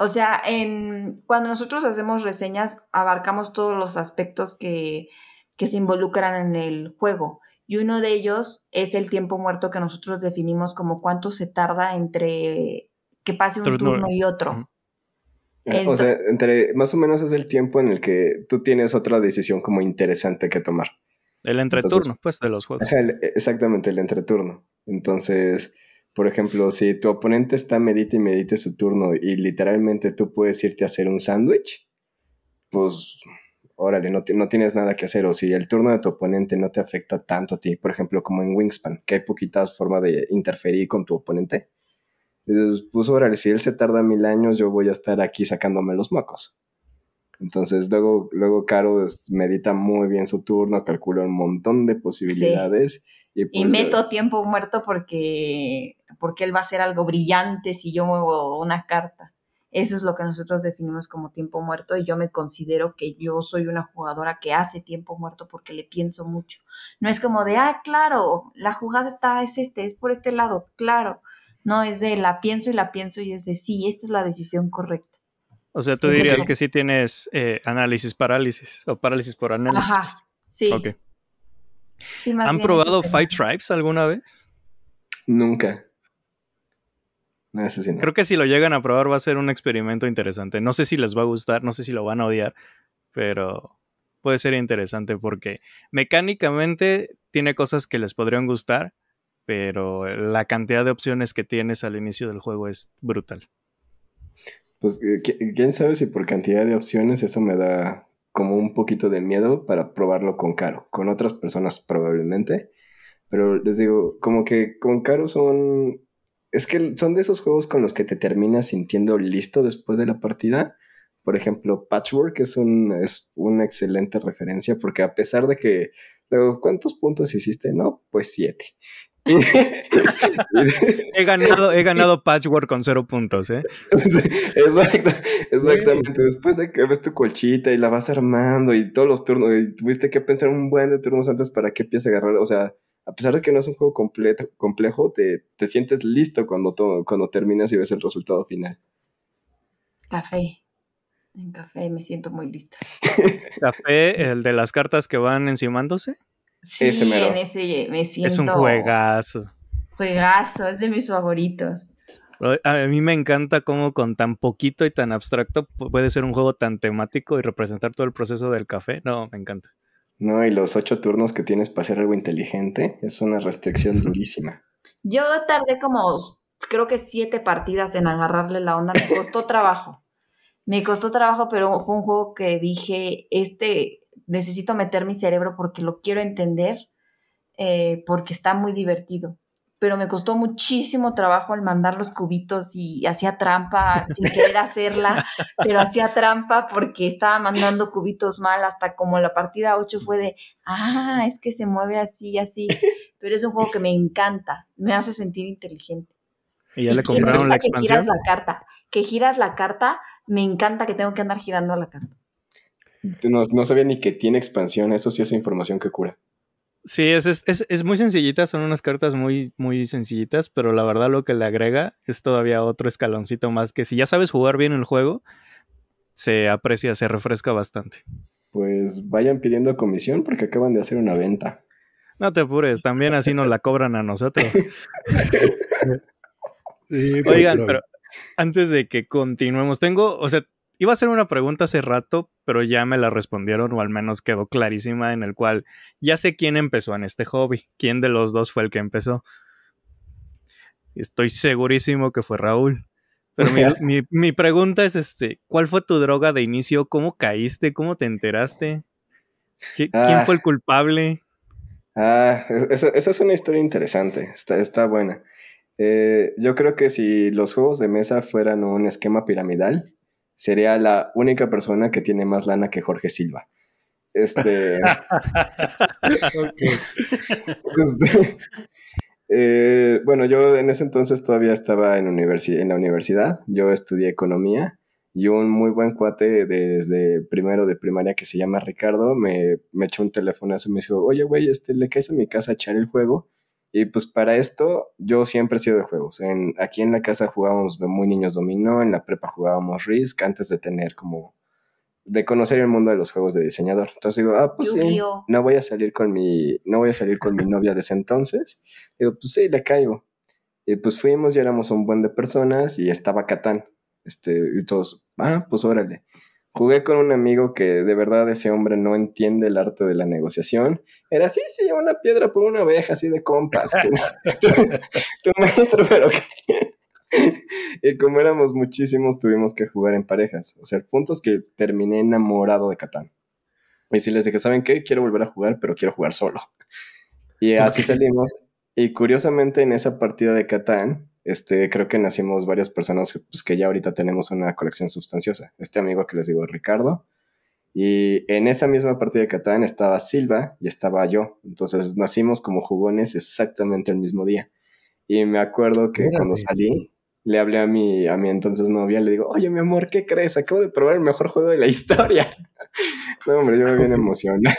O sea, en, cuando nosotros hacemos reseñas, abarcamos todos los aspectos que, que se involucran en el juego. Y uno de ellos es el tiempo muerto que nosotros definimos como cuánto se tarda entre que pase un turno, y otro. Eh, o sea, entre, más o menos es el tiempo en el que tú tienes otra decisión como interesante que tomar. El entreturno, pues, de los juegos. exactamente, el entreturno. Entonces, por ejemplo, si tu oponente está medita y medite su turno y literalmente tú puedes irte a hacer un sándwich, pues órale, no, tienes nada que hacer, o si el turno de tu oponente no te afecta tanto a ti, por ejemplo, como en Wingspan, que hay poquitas formas de interferir con tu oponente. Entonces pues órale, si él se tarda mil años, yo voy a estar aquí sacándome los mocos. Entonces, luego, luego Caro medita muy bien su turno, calcula un montón de posibilidades. Y, y, pues, meto tiempo muerto porque, porque él va a hacer algo brillante si yo muevo una carta. Eso es lo que nosotros definimos como tiempo muerto y yo me considero que yo soy una jugadora que hace tiempo muerto porque le pienso mucho. No es como de, ah, claro, la jugada está, es este, es por este lado, claro. No, es de la pienso y la pienso y es de, sí, esta es la decisión correcta. O sea, tú dirías que... sí tienes eh, análisis parálisis o parálisis por análisis. Ajá, sí. ¿Han probado fight Tribes alguna vez? Nunca. Creo que si lo llegan a probar va a ser un experimento interesante. No sé si les va a gustar, no sé si lo van a odiar, pero puede ser interesante porque mecánicamente tiene cosas que les podrían gustar, pero la cantidad de opciones que tienes al inicio del juego es brutal. Pues eh, quién sabe si por cantidad de opciones eso me da como un poquito de miedo para probarlo con Caro, con otras personas probablemente, pero les digo, como que con Caro son es que son de esos juegos con los que te terminas sintiendo listo después de la partida. Por ejemplo, Patchwork es, un, es una excelente referencia porque a pesar de que ¿cuántos puntos hiciste? No, pues siete. he, ganado, he ganado patchwork con cero puntos, ¿eh? Exacto, exactamente. Después de que ves tu colchita y la vas armando y todos los turnos, y tuviste que pensar un buen de turnos antes para que empiece a agarrar, o sea, a pesar de que no es un juego completo, complejo, te, sientes listo cuando, terminas y ves el resultado final. Café. En café me siento muy listo. ¿Café, el de las cartas que van encimándose? Sí, en ese me siento... Es un juegazo. Juegazo, es de mis favoritos. A mí me encanta cómo con tan poquito y tan abstracto puede ser un juego tan temático y representar todo el proceso del café. No, me encanta. No, y los ocho turnos que tienes para hacer algo inteligente es una restricción durísima. Yo tardé como, creo que siete partidas en agarrarle la onda. Me costó trabajo. Me costó trabajo, pero fue un juego que dije, este necesito meter mi cerebro porque lo quiero entender, eh, porque está muy divertido pero me costó muchísimo trabajo al mandar los cubitos y hacía trampa sin querer hacerla, pero hacía trampa porque estaba mandando cubitos mal hasta como la partida 8 fue de, ah, es que se mueve así, y así, pero es un juego que me encanta, me hace sentir inteligente. Y ya le compraron la expansión. Que giras la carta, que giras la carta, me encanta que tengo que andar girando la carta. No, no sabía ni que tiene expansión, eso sí es información que cura. Sí, es, muy sencillita, son unas cartas muy, muy sencillitas, pero la verdad lo que le agrega es todavía otro escaloncito más que si ya sabes jugar bien el juego, se aprecia, se refresca bastante. Pues vayan pidiendo comisión porque acaban de hacer una venta. No te apures, también así nos la cobran a nosotros. Oigan, pero antes de que continuemos, tengo, o sea, Iba a hacer una pregunta hace rato, pero ya me la respondieron o al menos quedó clarísima en el cual ya sé quién empezó en este hobby, quién de los dos fue el que empezó. Estoy segurísimo que fue Raúl. Pero mi, pregunta es este, ¿cuál fue tu droga de inicio? ¿Cómo caíste? ¿Cómo te enteraste? ¿Quién ah. fue el culpable? Ah, esa, es una historia interesante, está, está buena. Eh, yo creo que si los juegos de mesa fueran un esquema piramidal, sería la única persona que tiene más lana que Jorge Silva. Este. este eh, bueno, yo en ese entonces todavía estaba en, en la universidad. Yo estudié economía y un muy buen cuate desde primero de primaria que se llama Ricardo me, echó un teléfono y me dijo: Oye, güey, este, ¿le caes a mi casa a echar el juego? Y pues para esto yo siempre he sido de juegos. En, aquí en la casa jugábamos muy niños dominó, en la prepa jugábamos Risk antes de tener como de conocer el mundo de los juegos de diseñador. Entonces digo, ah, pues sí, no voy a salir con mi no voy a salir con mi novia de ese entonces. Digo, pues sí, le caigo. Y pues fuimos y éramos un buen de personas y estaba Catán. Este, y todos, ah, pues órale. Jugué con un amigo que de verdad ese hombre no entiende el arte de la negociación. Era así, sí, una piedra por una oveja, así de compas. tu, maestro, pero y eh, como éramos muchísimos, tuvimos que jugar en parejas. O sea, puntos que terminé enamorado de Catán. Y si les dije, ¿saben qué? Quiero volver a jugar, pero quiero jugar solo. Y así salimos. Y curiosamente en esa partida de Catán, este, creo que nacimos varias personas pues, que, ya ahorita tenemos una colección sustanciosa. Este amigo que les digo, Ricardo. Y en esa misma partida de Catán estaba Silva y estaba yo. Entonces nacimos como jugones exactamente el mismo día. Y me acuerdo que cuando salí, le hablé a mi, a mi entonces novia, le digo, oye, mi amor, ¿qué crees? Acabo de probar el mejor juego de la historia. no, hombre, yo me bien emocionado.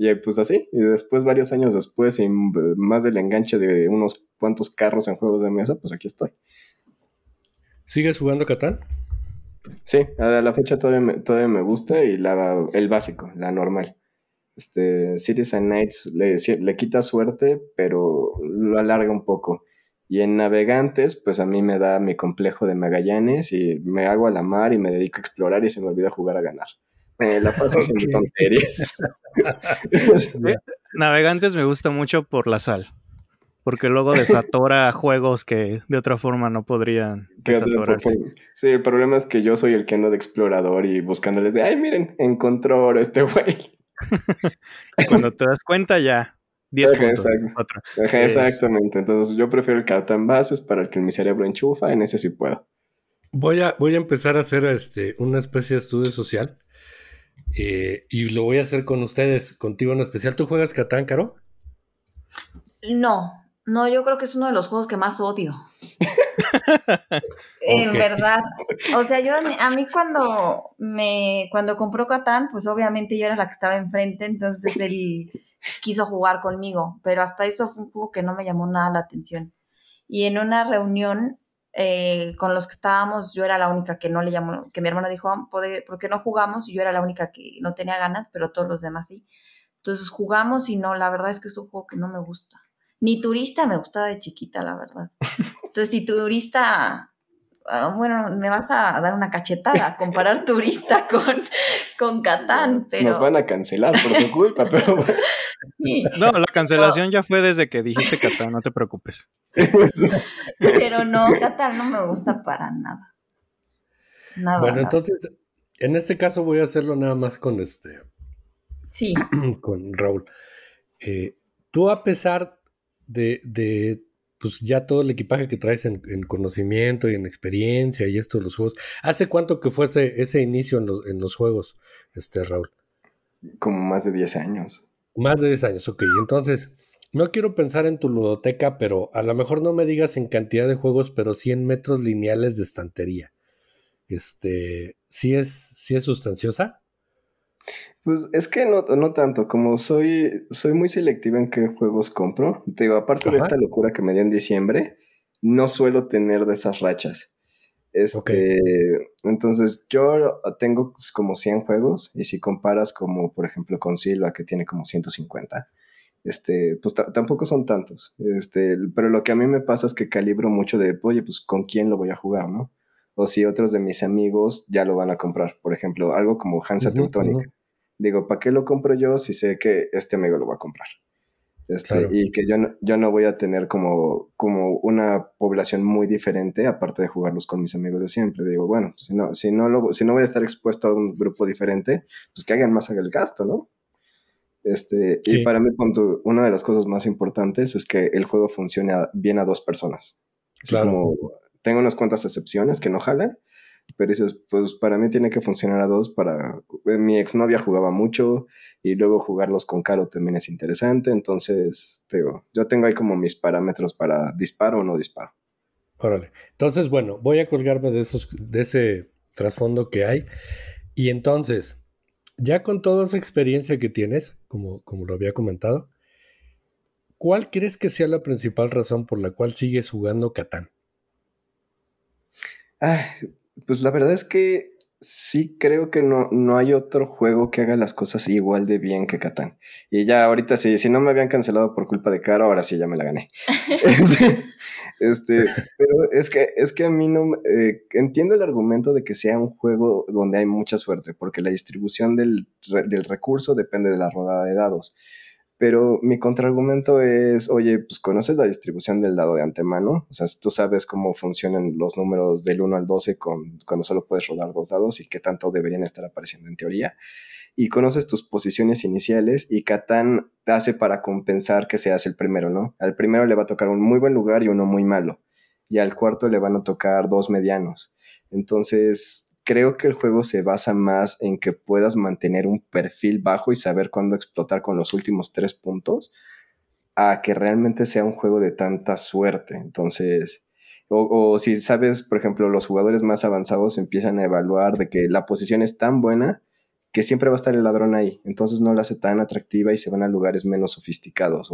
Y eh, pues así, y después, varios años después, y eh, más del enganche de unos cuantos carros en juegos de mesa, pues aquí estoy. ¿Sigues jugando Catán? Sí, a la fecha todavía me, todavía me gusta y la, el básico, la normal. Este, Cities and Knights le, le quita suerte, pero lo alarga un poco. Y en navegantes, pues a mí me da mi complejo de Magallanes y me hago a la mar y me dedico a explorar y se me olvida jugar a ganar la paso sin tonterías. Navegantes me gusta mucho por la sal. Porque luego desatora juegos que de otra forma no podrían desatorarse. Sí, el problema es que yo soy el que anda de explorador y buscándoles de, ay, miren, encontró oro este güey. Cuando te das cuenta ya, 10 puntos. Exactamente, entonces yo prefiero el en bases para el que mi cerebro enchufa, en ese sí puedo. Voy a, voy a empezar a hacer este, una especie de estudio social eh, y lo voy a hacer con ustedes, contigo en especial. ¿Tú juegas Catán, Caro? No, no, yo creo que es uno de los juegos que más odio. en verdad. O sea, yo a mí cuando me cuando compró Catán, pues obviamente yo era la que estaba enfrente, entonces él quiso jugar conmigo, pero hasta eso fue un juego que no me llamó nada la atención. Y en una reunión eh, con los que estábamos, yo era la única que no le llamó, que mi hermano dijo, ah, ¿por qué no jugamos? Y yo era la única que no tenía ganas, pero todos los demás sí. Entonces jugamos y no, la verdad es que es un juego que no me gusta. Ni turista me gustaba de chiquita, la verdad. Entonces, si turista Ah, bueno, me vas a dar una cachetada, comparar turista con, con Catán, pero... Nos van a cancelar por tu culpa, pero... No, la cancelación ya fue desde que dijiste Catán, no te preocupes. pero no, Catán no me gusta para nada. nada bueno, entonces, en este caso voy a hacerlo nada más con este... Sí. Con Raúl. Eh, tú a pesar de, de pues ya todo el equipaje que traes en, conocimiento y en experiencia y esto los juegos. ¿Hace cuánto que fue ese, inicio en los, juegos, este Raúl? Como más de 10 años. Más de 10 años, ok. Entonces, no quiero pensar en tu ludoteca, pero a lo mejor no me digas en cantidad de juegos, pero sí en metros lineales de estantería. Este, ¿sí es, sí es sustanciosa? Pues es que no, no tanto, como soy, soy muy selectiva en qué juegos compro. Te digo, aparte de esta locura que me dio en diciembre, no suelo tener de esas rachas. Este, Entonces, yo tengo como 100 juegos y si comparas como, por ejemplo, con Silva, que tiene como 150, este, pues tampoco son tantos. Este, pero lo que a mí me pasa es que calibro mucho de, oye, pues con quién lo voy a jugar, ¿no? O si otros de mis amigos ya lo van a comprar. Por ejemplo, algo como Hansa Teutónica digo, ¿para qué lo compro yo si sé que este amigo lo va a comprar? Este, y que yo no, yo no voy a tener como, como una población muy diferente, aparte de jugarlos con mis amigos de siempre. Digo, bueno, si no, si no, lo, si no voy a estar expuesto a un grupo diferente, pues que hagan más el gasto, ¿no? Este, Y para mí, una de las cosas más importantes es que el juego funcione bien a dos personas. Claro. tengo unas cuantas excepciones que no jalan, pero dices, pues para mí tiene que funcionar a dos, para eh, mi exnovia jugaba mucho y luego jugarlos con Caro también es interesante, entonces digo, yo tengo ahí como mis parámetros para disparo o no disparo. Órale, entonces bueno, voy a colgarme de, esos, de ese trasfondo que hay y entonces, ya con toda esa experiencia que tienes, como, como lo había comentado, ¿cuál crees que sea la principal razón por la cual sigues jugando Catán? Ay, pues la verdad es que sí creo que no, no hay otro juego que haga las cosas igual de bien que Catán. Y ya ahorita sí, si no me habían cancelado por culpa de Caro, ahora sí ya me la gané. este, pero es que, es que a mí no... Eh, entiendo el argumento de que sea un juego donde hay mucha suerte, porque la distribución del, del recurso depende de la rodada de dados. Pero mi contraargumento es, oye, pues conoces la distribución del dado de antemano, o sea, tú sabes cómo funcionan los números del 1 al 12 con, cuando solo puedes rodar dos dados y qué tanto deberían estar apareciendo en teoría. Y conoces tus posiciones iniciales y Catán hace para compensar que seas el primero, ¿no? Al primero le va a tocar un muy buen lugar y uno muy malo. Y al cuarto le van a tocar dos medianos. Entonces, creo que el juego se basa más en que puedas mantener un perfil bajo y saber cuándo explotar con los últimos tres puntos, a que realmente sea un juego de tanta suerte. Entonces, o, si sabes, por ejemplo, los jugadores más avanzados empiezan a evaluar de que la posición es tan buena que siempre va a estar el ladrón ahí, entonces no la hace tan atractiva y se van a lugares menos sofisticados.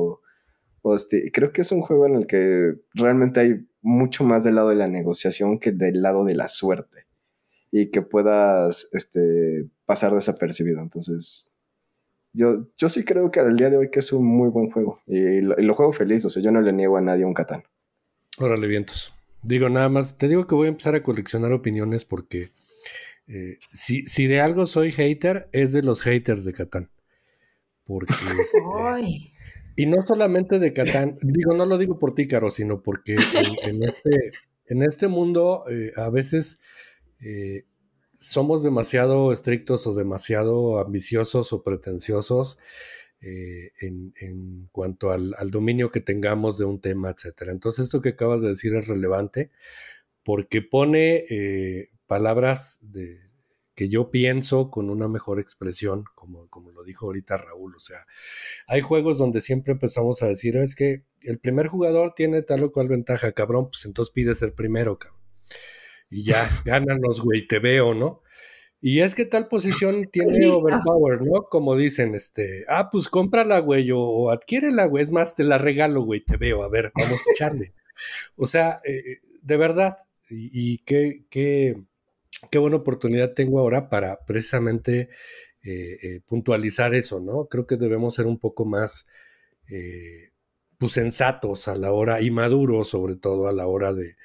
Este, creo que es un juego en el que realmente hay mucho más del lado de la negociación que del lado de la suerte y que puedas este, pasar desapercibido. Entonces, yo, yo sí creo que al día de hoy que es un muy buen juego y lo, juego feliz, o sea, yo no le niego a nadie un Catán. Órale, vientos. Digo, nada más, te digo que voy a empezar a coleccionar opiniones porque eh, si, de algo soy hater, es de los haters de Catán. Porque... Este, y no solamente de Catán, digo, no lo digo por ti, Caro, sino porque en, este, este, mundo eh, a veces eh, somos demasiado estrictos o demasiado ambiciosos o pretenciosos eh, en, cuanto al, dominio que tengamos de un tema, etcétera. Entonces, esto que acabas de decir es relevante porque pone eh, palabras de, que yo pienso con una mejor expresión, como, como lo dijo ahorita Raúl. O sea, hay juegos donde siempre empezamos a decir, es que el primer jugador tiene tal o cual ventaja, cabrón, pues entonces pide ser primero, cabrón y ya, gánanos, güey, te veo, ¿no? Y es que tal posición tiene overpower, ¿no? Como dicen, este, ah, pues cómprala, güey, o, adquiere adquiérela, güey, es más, te la regalo, güey, te veo, a ver, vamos a echarle. o sea, eh, de verdad, y, qué, qué, buena oportunidad tengo ahora para precisamente eh, eh, puntualizar eso, ¿no? Creo que debemos ser un poco más, pues, sensatos a la hora, y maduros sobre todo a la hora de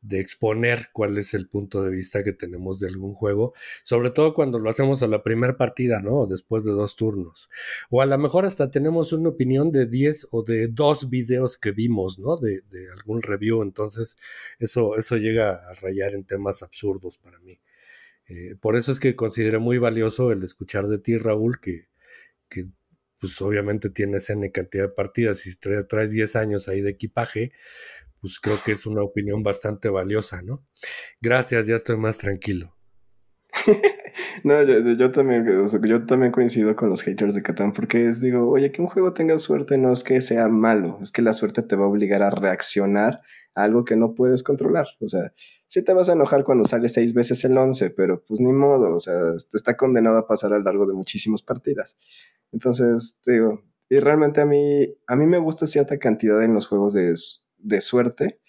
de exponer cuál es el punto de vista que tenemos de algún juego, sobre todo cuando lo hacemos a la primera partida, ¿no? Después de dos turnos. O a lo mejor hasta tenemos una opinión de 10 o de dos videos que vimos, ¿no? De, algún review. Entonces, eso, eso llega a rayar en temas absurdos para mí. Eh, por eso es que considero muy valioso el escuchar de ti, Raúl, que, que pues obviamente tienes N cantidad de partidas y traes 10 años ahí de equipaje, pues creo que es una opinión bastante valiosa, ¿no? Gracias, ya estoy más tranquilo. no, yo, también, yo también coincido con los haters de Catán, porque es, digo, oye, que un juego tenga suerte no es que sea malo, es que la suerte te va a obligar a reaccionar a algo que no puedes controlar, o sea, sí te vas a enojar cuando sale seis veces el once, pero pues ni modo, o sea, te está condenado a pasar a lo largo de muchísimas partidas. Entonces, digo, y realmente a mí, a mí me gusta cierta cantidad en los juegos de, de suerte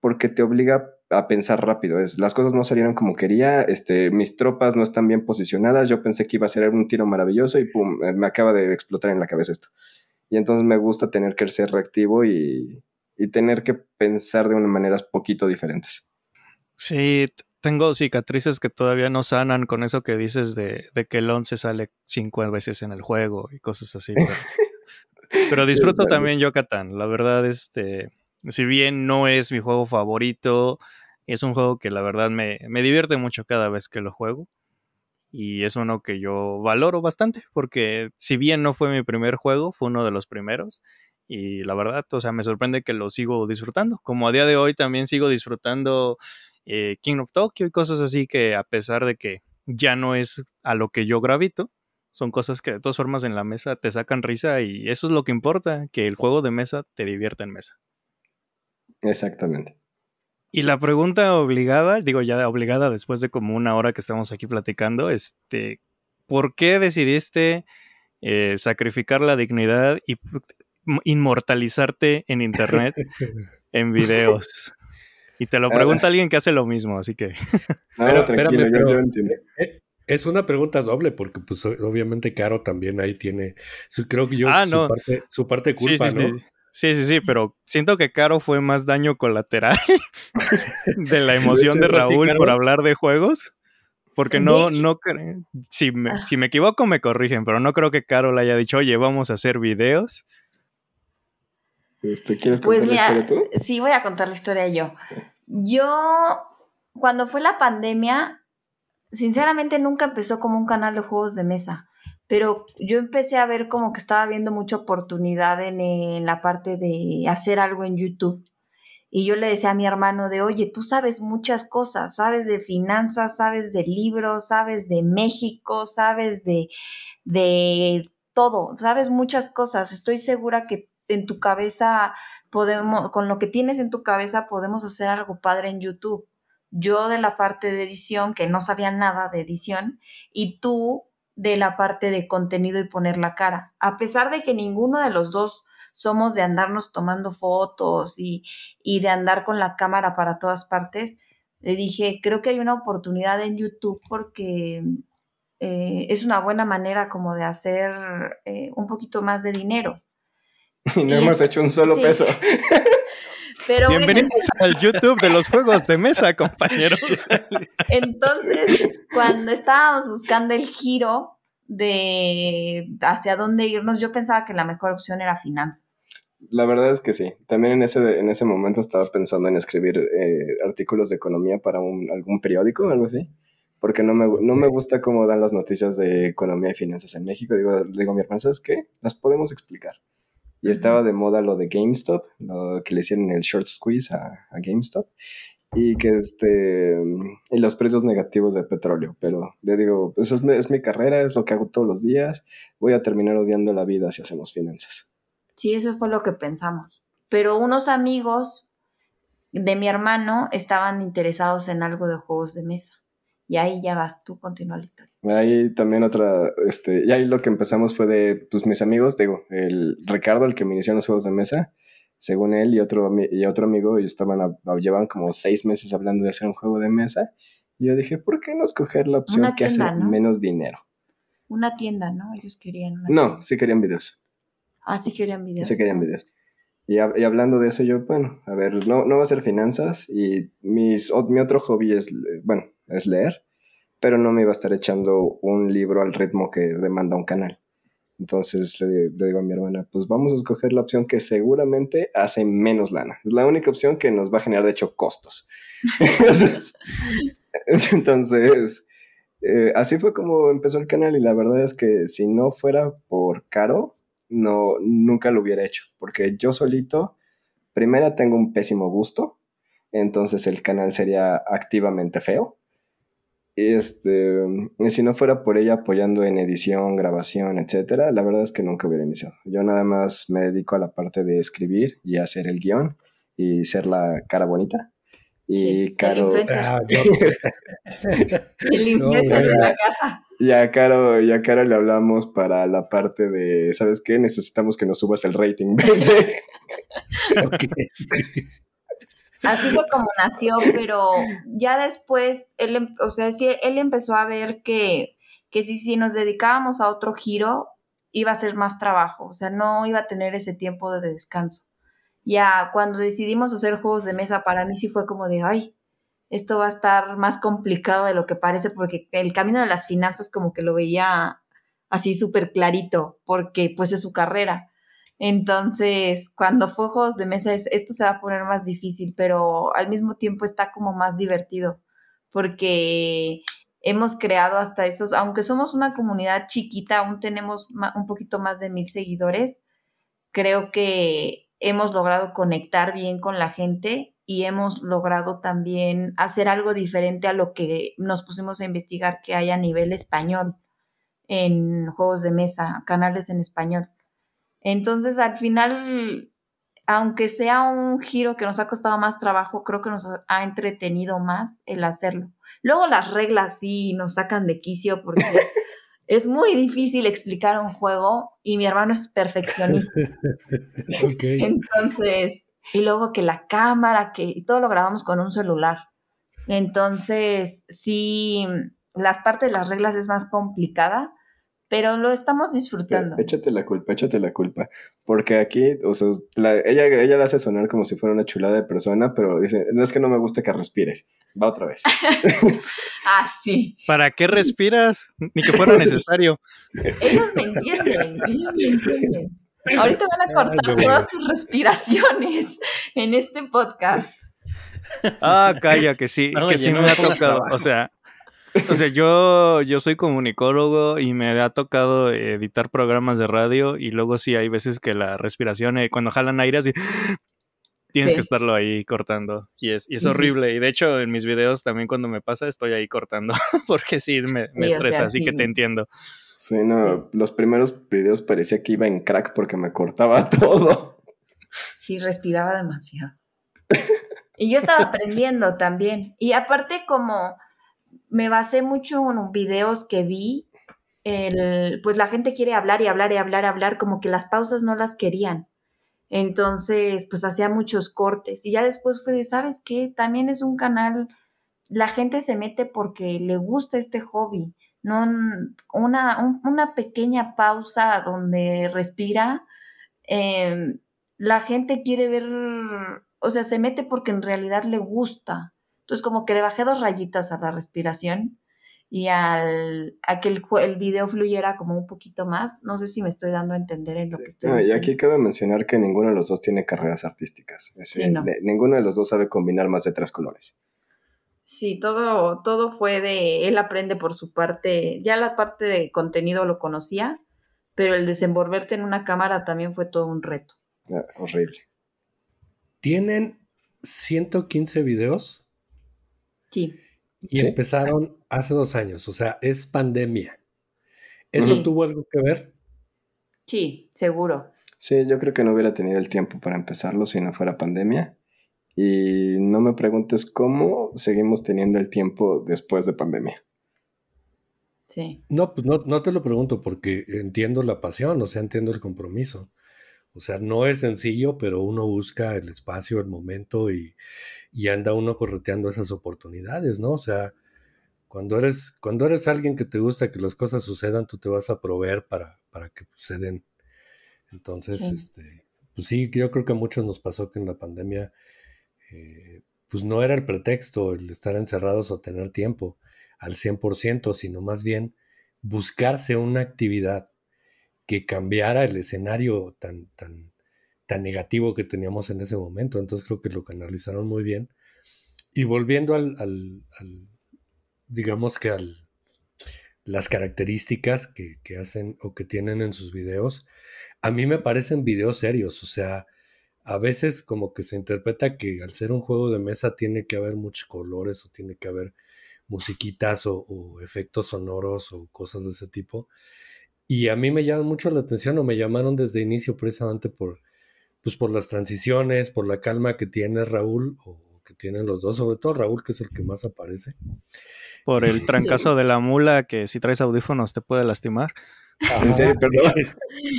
porque te obliga a pensar rápido. Es, las cosas no salieron como quería, este, mis tropas no están bien posicionadas, yo pensé que iba a ser un tiro maravilloso y pum, eh, me acaba de explotar en la cabeza esto. Y entonces me gusta tener que ser reactivo y, tener que pensar de unas maneras poquito diferentes. Sí, tengo cicatrices que todavía no sanan con eso que dices de, que el 11 sale cinco veces en el juego y cosas así. Pero, disfruto también Yucatán, la verdad, este si bien no es mi juego favorito, es un juego que la verdad me, divierte mucho cada vez que lo juego. Y es uno que yo valoro bastante, porque si bien no fue mi primer juego, fue uno de los primeros y la verdad, o sea, me sorprende que lo sigo disfrutando. Como a día de hoy también sigo disfrutando eh, King of Tokyo y cosas así que a pesar de que ya no es a lo que yo gravito, son cosas que de todas formas en la mesa te sacan risa y eso es lo que importa, que el juego de mesa te divierta en mesa. Exactamente. Y la pregunta obligada, digo ya obligada después de como una hora que estamos aquí platicando, este, ¿por qué decidiste eh, sacrificar la dignidad y inmortalizarte en internet en videos? Y te lo ah. pregunta alguien que hace lo mismo, así que. E, es una pregunta doble, porque pues obviamente Caro también ahí tiene. Su, creo que yo ah, su, parte, su culpa, ¿no? Sí, sí, sí, pero siento que Caro fue más daño colateral de la emoción de, Raúl por hablar de juegos. Porque no, no si me, ah. si me equivoco me corrigen, pero no creo que Caro le haya dicho, oye, vamos a hacer videos. Este, ¿Quieres pues contar pues mira, la historia tú? Sí, voy a contar la historia yo. Yo, cuando fue la pandemia, sinceramente nunca empezó como un canal de juegos de mesa pero yo empecé a ver como que estaba viendo mucha oportunidad en, la parte de hacer algo en YouTube. Y yo le decía a mi hermano de, oye, tú sabes muchas cosas, sabes de finanzas, sabes de libros, sabes de México, sabes de, de todo, sabes muchas cosas. Estoy segura que en tu cabeza podemos, con lo que tienes en tu cabeza podemos hacer algo padre en YouTube. Yo de la parte de edición, que no sabía nada de edición, y tú de la parte de contenido y poner la cara. A pesar de que ninguno de los dos somos de andarnos tomando fotos y, de andar con la cámara para todas partes, le dije, creo que hay una oportunidad en YouTube porque eh, es una buena manera como de hacer eh, un poquito más de dinero. Y no hemos hecho un solo peso. Bienvenidos al YouTube de los juegos de mesa, compañeros. Entonces, cuando estábamos buscando el giro de hacia dónde irnos, yo pensaba que la mejor opción era finanzas. La verdad es que sí. También en ese, en ese momento estaba pensando en escribir eh, artículos de economía para algún periódico o algo así porque no me, no me gusta cómo dan las noticias de economía y finanzas en México. Digo, digo mi hermano, ¿sabes qué? Las podemos explicar. Y estaba de moda lo de GameStop, lo que le hicieron el short squeeze a, GameStop. Y que este. Y los precios negativos de petróleo. Pero le digo, eso pues, es, es mi carrera, es lo que hago todos los días. Voy a terminar odiando la vida si hacemos finanzas. Sí, eso fue lo que pensamos. Pero unos amigos de mi hermano estaban interesados en algo de juegos de mesa y ahí ya vas, tú continúa la historia. Ahí también otra, este, y ahí lo que empezamos fue de, pues mis amigos, digo, el Ricardo, el que me inició en los juegos de mesa, según él y otro, y otro amigo, ellos estaban, llevan como seis meses hablando de hacer un juego de mesa, y yo dije, ¿por qué no escoger la opción que hace menos dinero? Una tienda, ¿no? Ellos querían una No, sí querían videos. Ah, sí querían videos. Sí querían videos. Y, hablando de eso, yo, bueno, a ver, no, no va a ser finanzas y mis, mi otro hobby es, eh, bueno, es leer, pero no me iba a estar echando un libro al ritmo que demanda un canal. Entonces le, digo a mi hermana, pues vamos a escoger la opción que seguramente hace menos lana. Es la única opción que nos va a generar, de hecho, costos. entonces, eh, así fue como empezó el canal y la verdad es que si no fuera por caro, no, nunca lo hubiera hecho, porque yo solito, primera, tengo un pésimo gusto, entonces el canal sería activamente feo este, si no fuera por ella apoyando en edición, grabación, etcétera, la verdad es que nunca hubiera iniciado. Yo nada más me dedico a la parte de escribir y hacer el guión y ser la cara bonita. Y Caro. El ya, de Ya Caro, ya Caro le hablamos para la parte de, ¿sabes qué? Necesitamos que nos subas el rating. Así fue como nació, pero ya después, él, em, o sea, él empezó a ver que, que si, si nos dedicábamos a otro giro, iba a ser más trabajo, o sea, no iba a tener ese tiempo de descanso. Ya cuando decidimos hacer juegos de mesa, para mí sí fue como de, ay, esto va a estar más complicado de lo que parece, porque el camino de las finanzas como que lo veía así súper clarito, porque pues es su carrera. Entonces, cuando fue juegos de mesa, esto se va a poner más difícil, pero al mismo tiempo está como más divertido, porque hemos creado hasta esos, aunque somos una comunidad chiquita, aún tenemos un poquito más de mil seguidores, creo que hemos logrado conectar bien con la gente y hemos logrado también hacer algo diferente a lo que nos pusimos a investigar que hay a nivel español en juegos de mesa, canales en español. Entonces, al final, aunque sea un giro que nos ha costado más trabajo, creo que nos ha entretenido más el hacerlo. Luego las reglas sí nos sacan de quicio porque es muy difícil explicar un juego y mi hermano es perfeccionista. Entonces, y luego que la cámara, que todo lo grabamos con un celular. Entonces, sí, las partes de las reglas es más complicada, pero lo estamos disfrutando. Échate la culpa, échate la culpa. Porque aquí, o sea, ella, ella la hace sonar como si fuera una chulada de persona, pero dice, no es que no me guste que respires. Va otra vez. ah, sí. ¿Para qué respiras? Ni que fuera necesario. ellos me entienden, ellos me entienden. Ahorita van a cortar todas tus respiraciones en este podcast. Ah, calla, que sí, que sí me ha tocado. O sea, o sea, yo, yo soy comunicólogo y me ha tocado editar programas de radio y luego sí hay veces que la respiración, eh, cuando jalan aire así, tienes que estarlo ahí cortando y es, es horrible. Y de hecho en mis videos también cuando me pasa estoy ahí cortando porque sí me, estresa, así que te entiendo. Sí, no, los primeros videos parecía que iba en crack porque me cortaba todo. Sí, respiraba demasiado. Y yo estaba aprendiendo también. Y aparte como me basé mucho en videos que vi. pues la gente quiere hablar y hablar y hablar, hablar, como que las pausas no las querían. Entonces, pues hacía muchos cortes. Y ya después fue de, ¿sabes qué? También es un canal, la gente se mete porque le gusta este hobby. No, una, una pequeña pausa donde respira. Em, la gente quiere ver, o sea, se mete porque en realidad le gusta. Entonces como que le bajé dos rayitas a la respiración y al, a que el, video fluyera como un poquito más. No sé si me estoy dando a entender en lo que estoy diciendo. Y aquí cabe mencionar que ninguno de los dos tiene carreras artísticas. Ninguno de los dos sabe combinar más de tres colores. Sí, todo, todo fue de él aprende por su parte. Ya la parte de contenido lo conocía, pero el desenvolverte en una cámara también fue todo un reto. Ah, horrible. Tienen 115 videos Sí. Y empezaron hace dos años, o sea, es pandemia. ¿Eso tuvo algo que ver? Sí, seguro. Sí, yo creo que no hubiera tenido el tiempo para empezarlo si no fuera pandemia. Y no me preguntes cómo seguimos teniendo el tiempo después de pandemia. Sí. No, pues no, no te lo pregunto porque entiendo la pasión, o sea, entiendo el compromiso. O sea, no es sencillo, pero uno busca el espacio, el momento y, anda uno correteando esas oportunidades, ¿no? O sea, cuando eres, cuando eres alguien que te gusta que las cosas sucedan, tú te vas a proveer para, que suceden. Entonces, este, pues sí, yo creo que a muchos nos pasó que en la pandemia, eh, pues no era el pretexto el estar encerrados o tener tiempo al 100%, sino más bien buscarse una actividad que cambiara el escenario tan, tan, tan negativo que teníamos en ese momento. Entonces creo que lo canalizaron muy bien. Y volviendo al, al, digamos que al, las características que, que, hacen o que tienen en sus videos, a mí me parecen videos serios, o sea, a veces como que se interpreta que al ser un juego de mesa tiene que haber muchos colores o tiene que haber musiquitas o efectos sonoros o cosas de ese tipo. Y a mí me llama mucho la atención o me llamaron desde inicio precisamente por, pues por las transiciones, por la calma que tiene Raúl o que tienen los dos, sobre todo Raúl que es el que más aparece. Por el trancazo de la mula que si traes audífonos te puede lastimar. Ah, Perdón.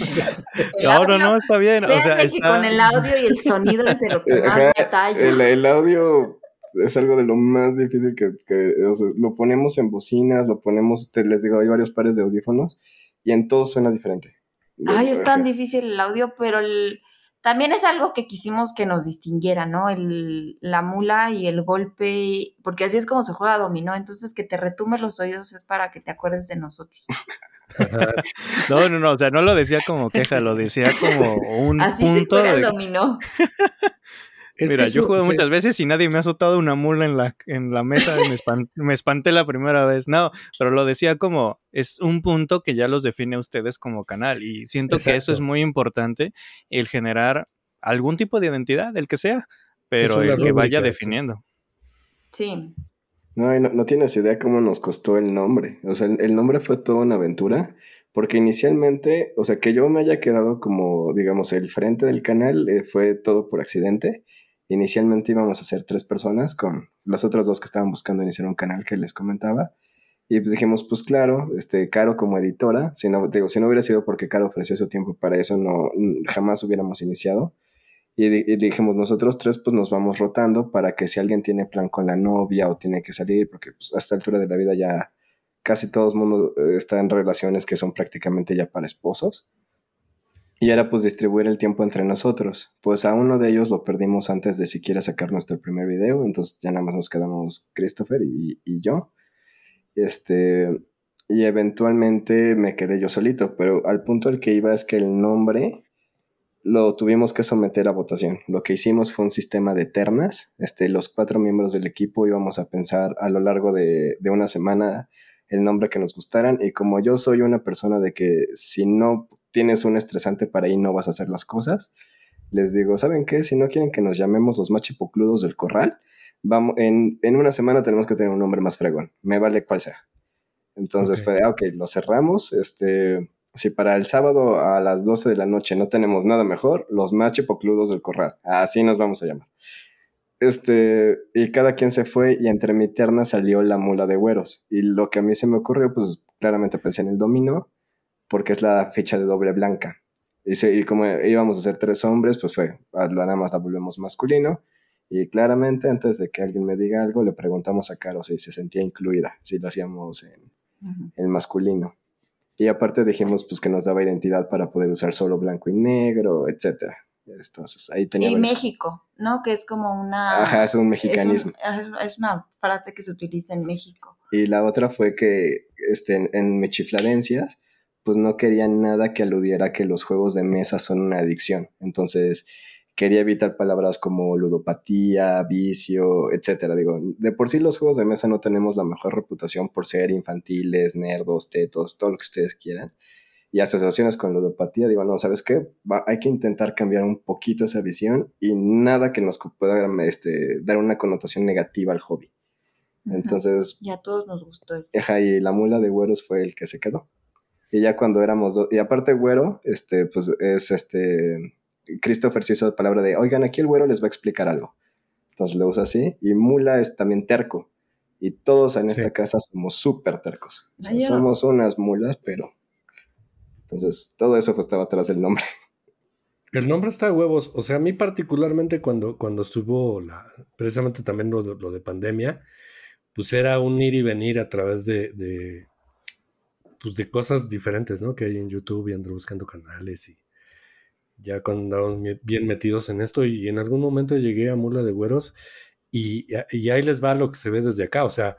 no, no, está bien. O sea, con el audio y el sonido es lo que más El, audio es algo de lo más difícil que, lo ponemos en bocinas, lo ponemos, les digo, hay varios pares de audífonos y en todo suena diferente. Ay, es tan difícil el audio, pero el, también es algo que quisimos que nos distinguiera, ¿no? El, la mula y el golpe, porque así es como se juega dominó, entonces que te retumes los oídos es para que te acuerdes de nosotros. no, no, no, o sea, no lo decía como queja, lo decía como un así punto. Se de... dominó. Mira, yo juego muchas veces y nadie me ha azotado una mula en la, en la mesa. Me, espanté la primera vez. No, pero lo decía como es un punto que ya los define a ustedes como canal. Y siento que eso es muy importante, el generar algún tipo de identidad, el que sea, pero el que vaya definiendo. Sí. No, no, tienes idea cómo nos costó el nombre. O sea, el, nombre fue toda una aventura. Porque inicialmente, o sea, que yo me haya quedado como, digamos, el frente del canal eh, fue todo por accidente Inicialmente íbamos a ser tres personas con los otros dos que estaban buscando iniciar un canal que les comentaba. Y pues dijimos, pues claro, este, Caro como editora, si no, digo, si no hubiera sido porque Caro ofreció su tiempo para eso, no, jamás hubiéramos iniciado. Y, dijimos, nosotros tres pues nos vamos rotando para que si alguien tiene plan con la novia o tiene que salir, porque hasta pues, a esta altura de la vida ya casi todo el mundo eh, está en relaciones que son prácticamente ya para esposos. Y era pues distribuir el tiempo entre nosotros. Pues a uno de ellos lo perdimos antes de siquiera sacar nuestro primer video, entonces ya nada más nos quedamos Christopher y, yo. Este, y eventualmente me quedé yo solito, pero al punto al que iba es que el nombre lo tuvimos que someter a votación. Lo que hicimos fue un sistema de ternas. Este, los cuatro miembros del equipo íbamos a pensar a lo largo de, de una semana el nombre que nos gustaran. Y como yo soy una persona de que si no tienes un estresante para ahí no vas a hacer las cosas, les digo, ¿saben qué? Si no quieren que nos llamemos los machipocludos del corral, vamos, en, una semana tenemos que tener un nombre más fregón, me vale cual sea. Entonces fue ah, ok, lo cerramos, este, si para el sábado a las 12 de la noche no tenemos nada mejor, los machipocludos del corral, así nos vamos a llamar. Este, y cada quien se fue y entre mi terna salió la mula de güeros. Y lo que a mí se me ocurrió, pues claramente pensé en el dominó porque es la fecha de doble blanca. Y, como íbamos a ser tres hombres, pues fue, nada más la volvemos masculino. Y claramente, antes de que alguien me diga algo, le preguntamos a Caro si se sentía incluida, si lo hacíamos en, masculino. Y aparte dijimos pues, que nos daba identidad para poder usar solo blanco y negro, etcétera. Entonces, ahí tenía y México, ¿no? Que es como una... Ajá, es un mexicanismo. Es, una frase que se utiliza en México. Y la otra fue que este, en, en Mechifladencias pues no quería nada que aludiera a que los juegos de mesa son una adicción. Entonces, quería evitar palabras como ludopatía, vicio, etcétera. Digo, de por sí los juegos de mesa no tenemos la mejor reputación por ser infantiles, nerdos, tetos, todo lo que ustedes quieran. Y asociaciones con ludopatía, digo, no, ¿sabes qué? hay que intentar cambiar un poquito esa visión y nada que nos pueda este, dar una connotación negativa al hobby. Entonces. Y a todos nos gustó eso. y la mula de güeros fue el que se quedó. Y ya cuando éramos dos, y aparte güero, este, pues es este, Christopher se hizo la palabra de, oigan, aquí el güero les va a explicar algo. Entonces lo usa así. Y mula es también terco. Y todos en esta casa somos súper tercos. Ah, somos unas mulas, pero... Entonces, todo eso estaba atrás del nombre. El nombre está de huevos. O sea, a mí particularmente cuando, cuando estuvo precisamente también lo, lo de pandemia, pues era un ir y venir a través de, pues, de cosas diferentes, ¿no? Que hay en YouTube y ando buscando canales y ya cuando andamos bien metidos en esto y en algún momento llegué a Mula de Güeros y, ahí les va lo que se ve desde acá. O sea,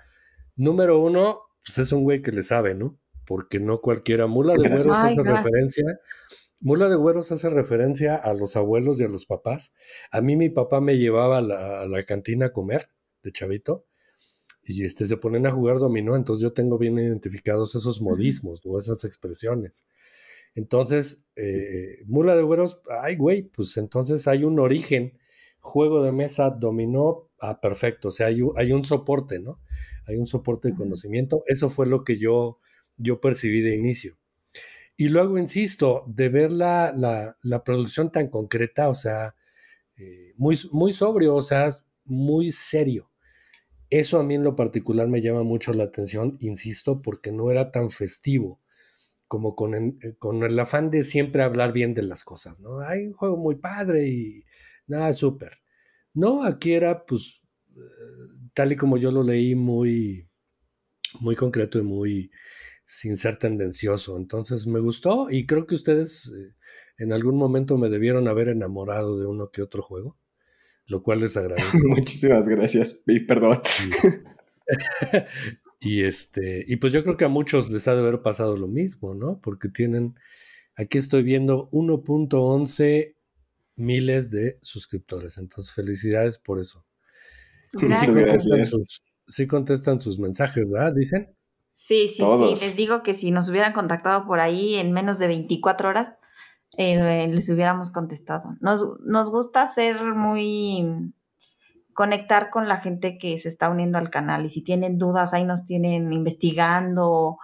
número uno, pues es un güey que le sabe, ¿no? Porque no cualquiera. Mula de Güeros hace referencia. Mula de Güeros hace referencia a los abuelos y a los papás. A mí mi papá me llevaba a la cantina a comer de chavito y este, se ponen a jugar dominó, entonces yo tengo bien identificados esos modismos o esas expresiones. Entonces, eh, mula de güeros, ay güey, pues entonces hay un origen, juego de mesa, dominó, ah, perfecto, o sea, hay un, soporte, ¿no? Hay un soporte de conocimiento, eso fue lo que yo, yo percibí de inicio. Y luego, insisto, de ver la, producción tan concreta, o sea, eh, muy, muy sobrio, o sea, muy serio eso a mí en lo particular me llama mucho la atención, insisto, porque no era tan festivo como con, el, eh, con el afán de siempre hablar bien de las cosas, ¿no? Hay un juego muy padre y nada, súper. No, aquí era pues eh, tal y como yo lo leí, muy, muy concreto y muy sin ser tendencioso. Entonces me gustó y creo que ustedes eh, en algún momento me debieron haber enamorado de uno que otro juego lo cual les agradezco. Muchísimas gracias y perdón. Y, este, y pues yo creo que a muchos les ha de haber pasado lo mismo, ¿no? Porque tienen, aquí estoy viendo 1.11 miles de suscriptores. Entonces, felicidades por eso. sí, contestan sus, mensajes, ¿verdad? Dicen. Sí, sí, sí. Les digo que si nos hubieran contactado por ahí en menos de 24 horas, eh, les hubiéramos contestado. Nos, nos gusta ser muy conectar con la gente que se está uniendo al canal y si tienen dudas ahí nos tienen investigando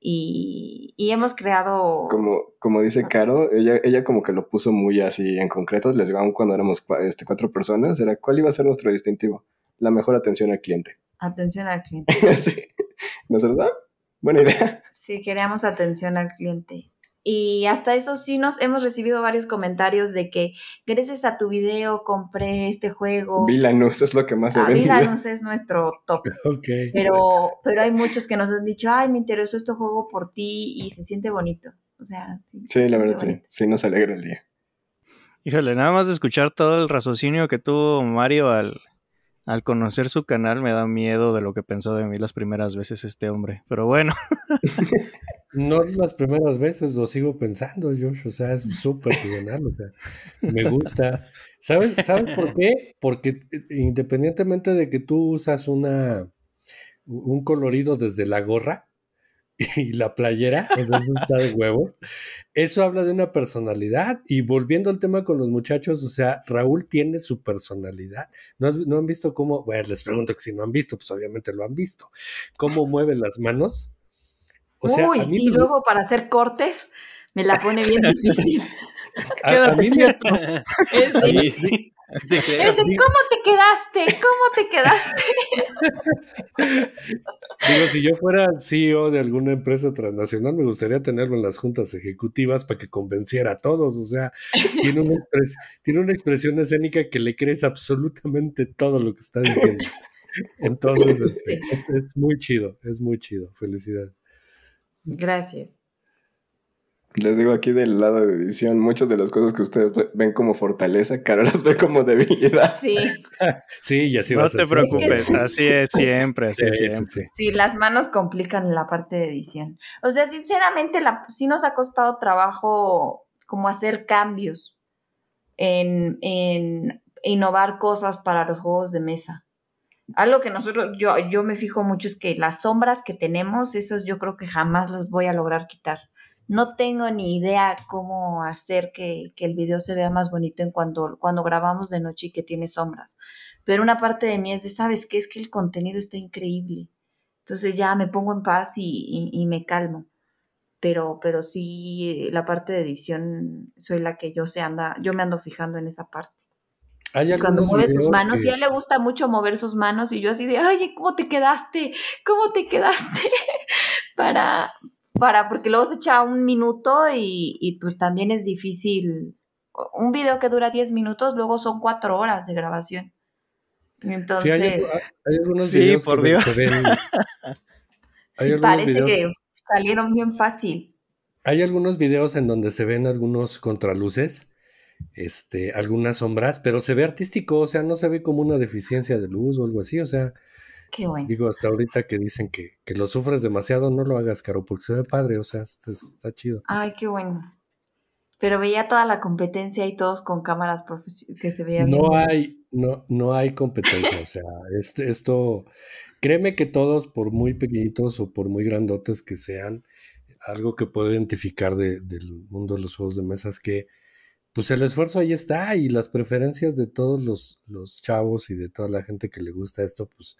y, hemos creado... Como, como dice ah. Caro, ella, ella como que lo puso muy así en concreto, les digo, cuando éramos este, cuatro personas, era cuál iba a ser nuestro distintivo, la mejor atención al cliente. Atención al cliente. sí. ¿No es verdad? Buena idea. Sí, queríamos atención al cliente. Y hasta eso sí nos hemos recibido varios comentarios de que gracias a tu video compré este juego. Vilanus es lo que más se ah, vende. Vilanus es nuestro top. Pero, pero hay muchos que nos han dicho, ay, me interesó este juego por ti y se siente bonito. O sea, sí. la verdad, sí. Sí nos alegra el día. Híjole, nada más de escuchar todo el raciocinio que tuvo Mario al, al conocer su canal me da miedo de lo que pensó de mí las primeras veces este hombre, pero bueno. no las primeras veces, lo sigo pensando, Josh, o sea, es súper genial, o sea, me gusta. ¿Sabes, por qué? Porque eh, independientemente de que tú usas una, un colorido desde la gorra, y la playera, o sea, un está de huevos. Eso habla de una personalidad. Y volviendo al tema con los muchachos, o sea, Raúl tiene su personalidad. ¿No, han visto cómo? Bueno, les pregunto que si no han visto, pues obviamente lo han visto. ¿Cómo mueve las manos? O sea, Uy, y luego para hacer cortes me la pone bien difícil. a, mí sí. ¿Cómo te quedaste? ¿Cómo te quedaste? Digo, si yo fuera CEO de alguna empresa transnacional, me gustaría tenerlo en las juntas ejecutivas para que convenciera a todos. O sea, tiene una, expresión escénica que le crees absolutamente todo lo que está diciendo. Entonces, este, es, es muy chido, es muy chido. Felicidades. Gracias. Les digo aquí del lado de edición, muchas de las cosas que ustedes ven como fortaleza, Caro las ve como debilidad. Sí. sí, y así No te preocupes, así es siempre, así es siempre. Sí. las manos complican la parte de edición. O sea, sinceramente, la, sí nos ha costado trabajo como hacer cambios en, en innovar cosas para los juegos de mesa. Algo que nosotros, yo, yo me fijo mucho es que las sombras que tenemos, esas yo creo que jamás las voy a lograr quitar no tengo ni idea cómo hacer que, el video se vea más bonito en cuando, cuando grabamos de noche y que tiene sombras. Pero una parte de mí es de, ¿sabes qué? Es que el contenido está increíble. Entonces ya me pongo en paz y, me calmo. Pero, pero sí, la parte de edición soy la que yo se anda, yo me ando fijando en esa parte. cuando mueve sus manos, y a él le gusta mucho mover sus manos, y yo así de, ay, ¿cómo te quedaste? ¿Cómo te quedaste? para, para, porque luego se echa un minuto y, pues también es difícil. Un video que dura 10 minutos, luego son 4 horas de grabación. Entonces, sí, hay, algunos videos por Dios. Se que salieron bien fácil. Hay algunos videos en donde se ven algunos contraluces, este, algunas sombras, pero se ve artístico, o sea, no se ve como una deficiencia de luz o algo así, o sea, Digo, hasta ahorita que dicen que, lo sufres demasiado, no lo hagas, Caro, porque se ve padre, o sea, este, está, chido. Ay, qué bueno. Pero veía toda la competencia y todos con cámaras que se veían. No hay, no, no hay competencia, o sea, este, esto, créeme que todos, por muy pequeñitos o por muy grandotes que sean, algo que puedo identificar del mundo de los juegos de mesa es que pues el esfuerzo ahí está y las preferencias de todos los, chavos y de toda la gente que le gusta esto, pues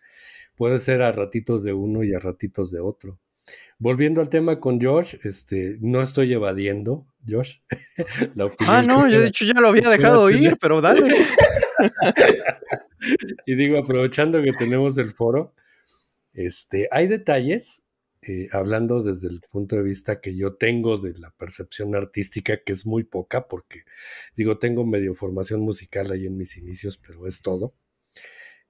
puede ser a ratitos de uno y a ratitos de otro. Volviendo al tema con Josh, este, no estoy evadiendo, Josh. ah, no, yo de hecho ya lo había dejado ir, pero dale. y digo, aprovechando que tenemos el foro, este, hay detalles eh, hablando desde el punto de vista que yo tengo de la percepción artística, que es muy poca, porque digo, tengo medio formación musical ahí en mis inicios, pero es todo.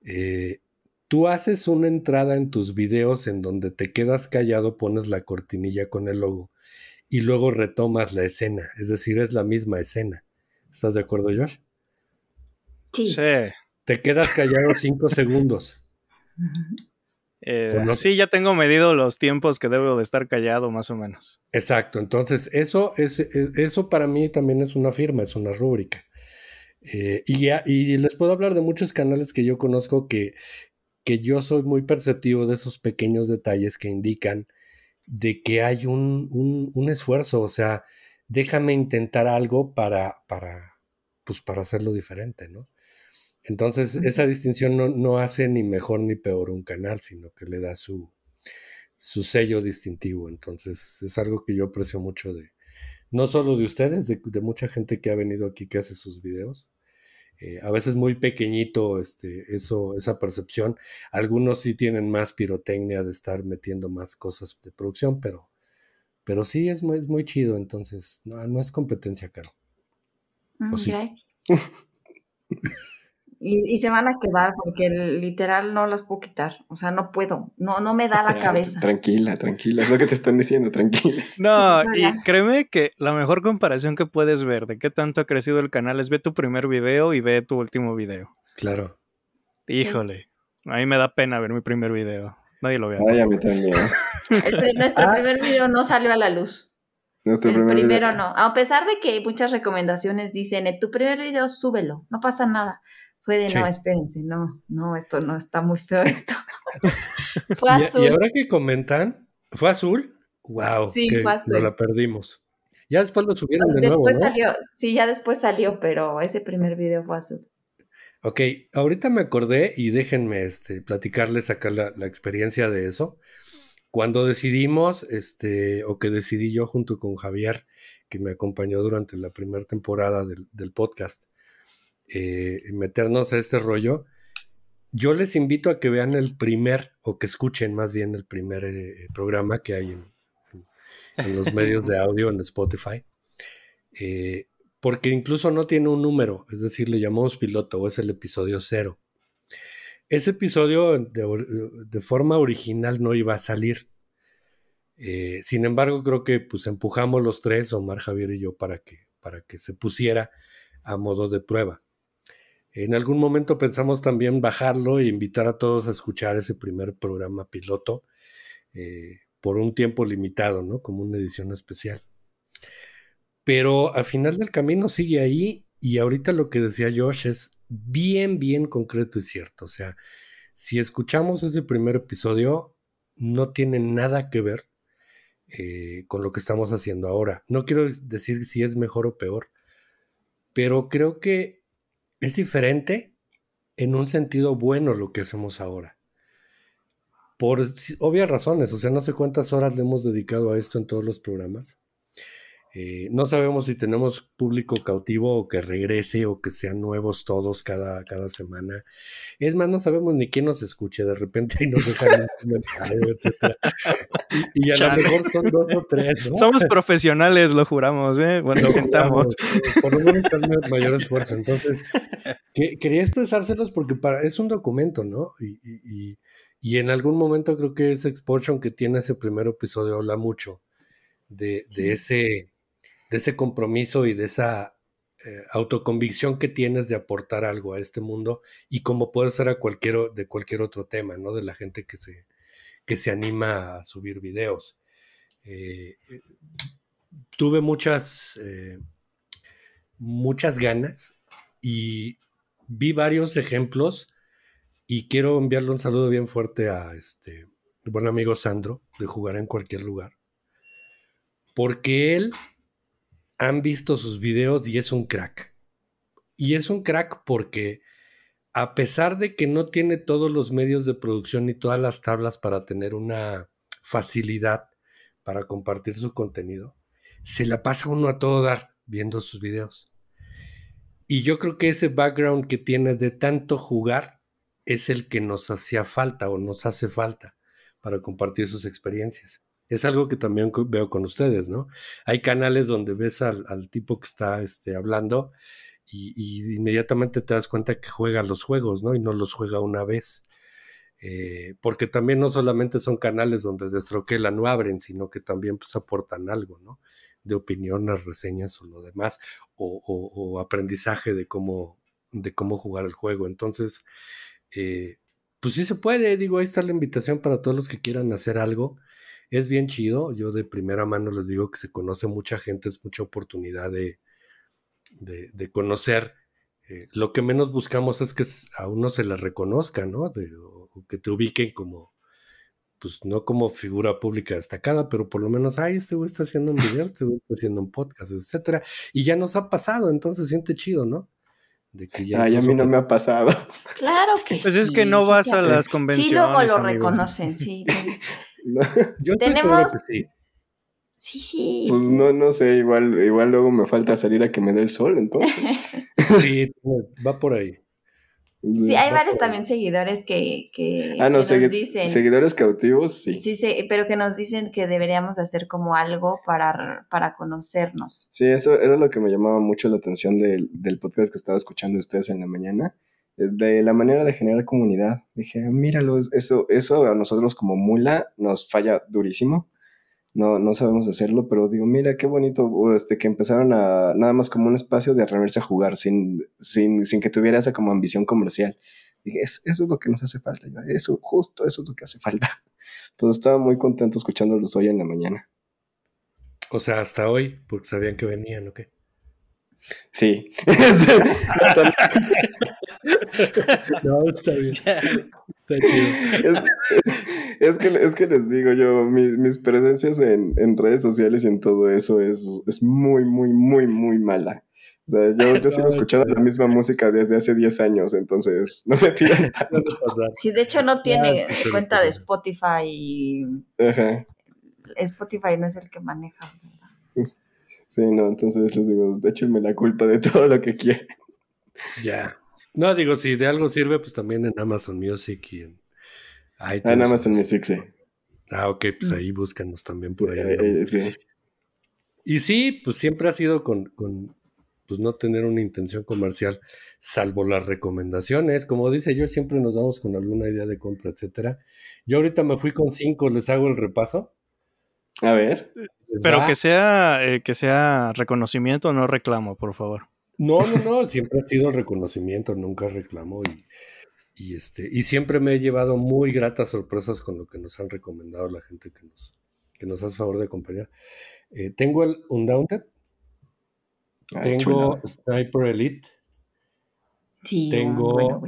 Eh, tú haces una entrada en tus videos en donde te quedas callado, pones la cortinilla con el logo y luego retomas la escena, es decir, es la misma escena. ¿Estás de acuerdo, Josh? Sí. sí. Te quedas callado cinco segundos. Eh, sí, ya tengo medido los tiempos que debo de estar callado, más o menos. Exacto, entonces eso, es, e, eso para mí también es una firma, es una rúbrica. Eh, y, ya, y les puedo hablar de muchos canales que yo conozco que, que yo soy muy perceptivo de esos pequeños detalles que indican de que hay un, esfuerzo, o sea, déjame intentar algo para, para, pues para hacerlo diferente, ¿no? Entonces, esa distinción no, hace ni mejor ni peor un canal, sino que le da su, su sello distintivo. Entonces, es algo que yo aprecio mucho de, no solo de ustedes, de, mucha gente que ha venido aquí que hace sus videos. Eh, a veces muy pequeñito este, eso, esa percepción. Algunos sí tienen más pirotecnia de estar metiendo más cosas de producción, pero, pero sí es muy, es muy chido. Entonces, no, es competencia, Caro. Y, se van a quedar porque literal no las puedo quitar. O sea, no puedo. No, no me da la cabeza. Tranquila, tranquila. Es lo que te están diciendo, tranquila. No, y créeme que la mejor comparación que puedes ver de qué tanto ha crecido el canal es ve tu primer video y ve tu último video. Claro. Híjole. A mí me da pena ver mi primer video. Nadie lo vea. Ay, a mí también. nuestro ah. primer video no salió a la luz. Nuestro primero no. A pesar de que hay muchas recomendaciones dicen, tu primer video súbelo, no pasa nada fue de, no, espérense, no, no, esto no está muy feo esto. fue azul. Y, ahora que comentan, ¿fue azul? ¡Wow! Sí, No la perdimos. Ya después lo subieron pues de nuevo, ¿no? sí, ya después salió, pero ese primer video fue azul. Ok, ahorita me acordé y déjenme este, platicarles acá la, experiencia de eso. Cuando decidimos, este, o que decidí yo junto con Javier, que me acompañó durante la primera temporada del podcast, eh, meternos a este rollo, yo les invito a que vean el primer, o que escuchen más bien el primer eh, programa que hay en, los medios de audio, en Spotify, eh, porque incluso no tiene un número, es decir, le llamamos piloto o es el episodio cero. Ese episodio de, forma original no iba a salir. sin embargo, creo que pues empujamos los tres, Omar, Javier y yo, para que, para que se pusiera a modo de prueba. En algún momento pensamos también bajarlo e invitar a todos a escuchar ese primer programa piloto eh, por un tiempo limitado, ¿no? Como una edición especial. Pero al final del camino sigue ahí y ahorita lo que decía Josh es bien, bien concreto y cierto. O sea, si escuchamos ese primer episodio, no tiene nada que ver eh, con lo que estamos haciendo ahora. No quiero decir si es mejor o peor, pero creo que es diferente en un sentido bueno lo que hacemos ahora. Por obvias razones, o sea, no sé cuántas horas le hemos dedicado a esto en todos los programas. Eh, no sabemos si tenemos público cautivo o que regrese o que sean nuevos todos cada, cada semana. Es más, no sabemos ni quién nos escuche de repente y nos dejan etc. Y, a lo mejor son dos o tres. ¿no? Somos profesionales, lo juramos, ¿eh? Bueno, intentamos. por lo menos mayor esfuerzo. Entonces, quería expresárselos porque es un documento, ¿no? Y, en algún momento creo que ese exposure que tiene ese primer episodio habla mucho de, de ese de ese compromiso y de esa eh, autoconvicción que tienes de aportar algo a este mundo y como puede ser a cualquier, de cualquier otro tema, ¿no? De la gente que se, que se anima a subir videos. Eh, eh, tuve muchas, muchas ganas y vi varios ejemplos y quiero enviarle un saludo bien fuerte a este buen amigo Sandro de jugar en cualquier lugar. Porque él han visto sus videos y es un crack. Y es un crack porque a pesar de que no tiene todos los medios de producción ni todas las tablas para tener una facilidad para compartir su contenido, se la pasa uno a todo dar viendo sus videos. Y yo creo que ese background que tiene de tanto jugar es el que nos hacía falta o nos hace falta para compartir sus experiencias es algo que también veo con ustedes, ¿no? Hay canales donde ves al, tipo que está este, hablando y, inmediatamente te das cuenta que juega los juegos, ¿no? Y no los juega una vez. Eh, porque también no solamente son canales donde destroquelan no abren, sino que también pues, aportan algo, ¿no? De opinión, reseñas o lo demás, o, aprendizaje de cómo, de cómo jugar el juego. Entonces, eh, pues sí se puede, digo, ahí está la invitación para todos los que quieran hacer algo es bien chido. Yo de primera mano les digo que se conoce mucha gente, es mucha oportunidad de, de, conocer. Eh, lo que menos buscamos es que a uno se la reconozca, ¿no? o, que te ubiquen como, pues no como figura pública destacada, pero por lo menos, ay, este güey está haciendo un video, este güey está haciendo un podcast, etcétera. Y ya nos ha pasado, entonces siente chido, ¿no? De que ya Ay, a mí no me ha pasado. Claro que sí. Pues es que no vas a las convenciones. Sí, luego lo reconocen, sí. tenemos. Sí. sí. Pues no, no sé, igual, igual luego me falta salir a que me dé el sol, entonces. sí, va por ahí. Sí, hay varios también seguidores que, que, ah, no, Seguidores cautivos, sí. Sí, sí, pero que nos dicen que deberíamos hacer como algo para, para conocernos. Sí, eso era lo que me llamaba mucho la atención del, del podcast que estaba escuchando ustedes en la mañana de la manera de generar comunidad. Dije, míralo, eso, eso a nosotros como mula nos falla durísimo. No, no sabemos hacerlo, pero digo, mira qué bonito este, que empezaron a nada más como un espacio de reunirse a jugar sin, sin, sin que tuviera esa como ambición comercial. Dije, eso es lo que nos hace falta, eso, justo eso es lo que hace falta. Entonces estaba muy contento escuchándolos hoy en la mañana. O sea, hasta hoy, porque sabían que venían lo que Sí. Este, no, está bien. Está Es, que, es que les digo yo, mis, presencias en, redes sociales y en todo eso es, muy, muy, muy, muy mala. O sea, yo, sigo escuchando la misma música desde hace 10 años, entonces no me piden si de hecho no tiene cuenta de Spotify. Spotify no es el que maneja. Sí, no, entonces les digo, échenme la culpa de todo lo que quieran. Ya. No, digo, si de algo sirve, pues también en Amazon Music y en ah, iTunes. en Amazon pues. Music, sí. Ah, ok, pues ahí búscanos también por ahí. Eh, eh, y sí, pues siempre ha sido con, con, pues no tener una intención comercial, salvo las recomendaciones. Como dice yo, siempre nos vamos con alguna idea de compra, etcétera. Yo ahorita me fui con cinco, les hago el repaso. A ver. Pero que sea, eh, que sea reconocimiento, no reclamo, por favor. No, no, no, siempre ha sido reconocimiento, nunca reclamó y, este, y siempre me he llevado muy gratas sorpresas con lo que nos han recomendado la gente que nos, nos hace favor de acompañar. Eh, tengo el Undaunted, ah, tengo Sniper Elite, ah, tengo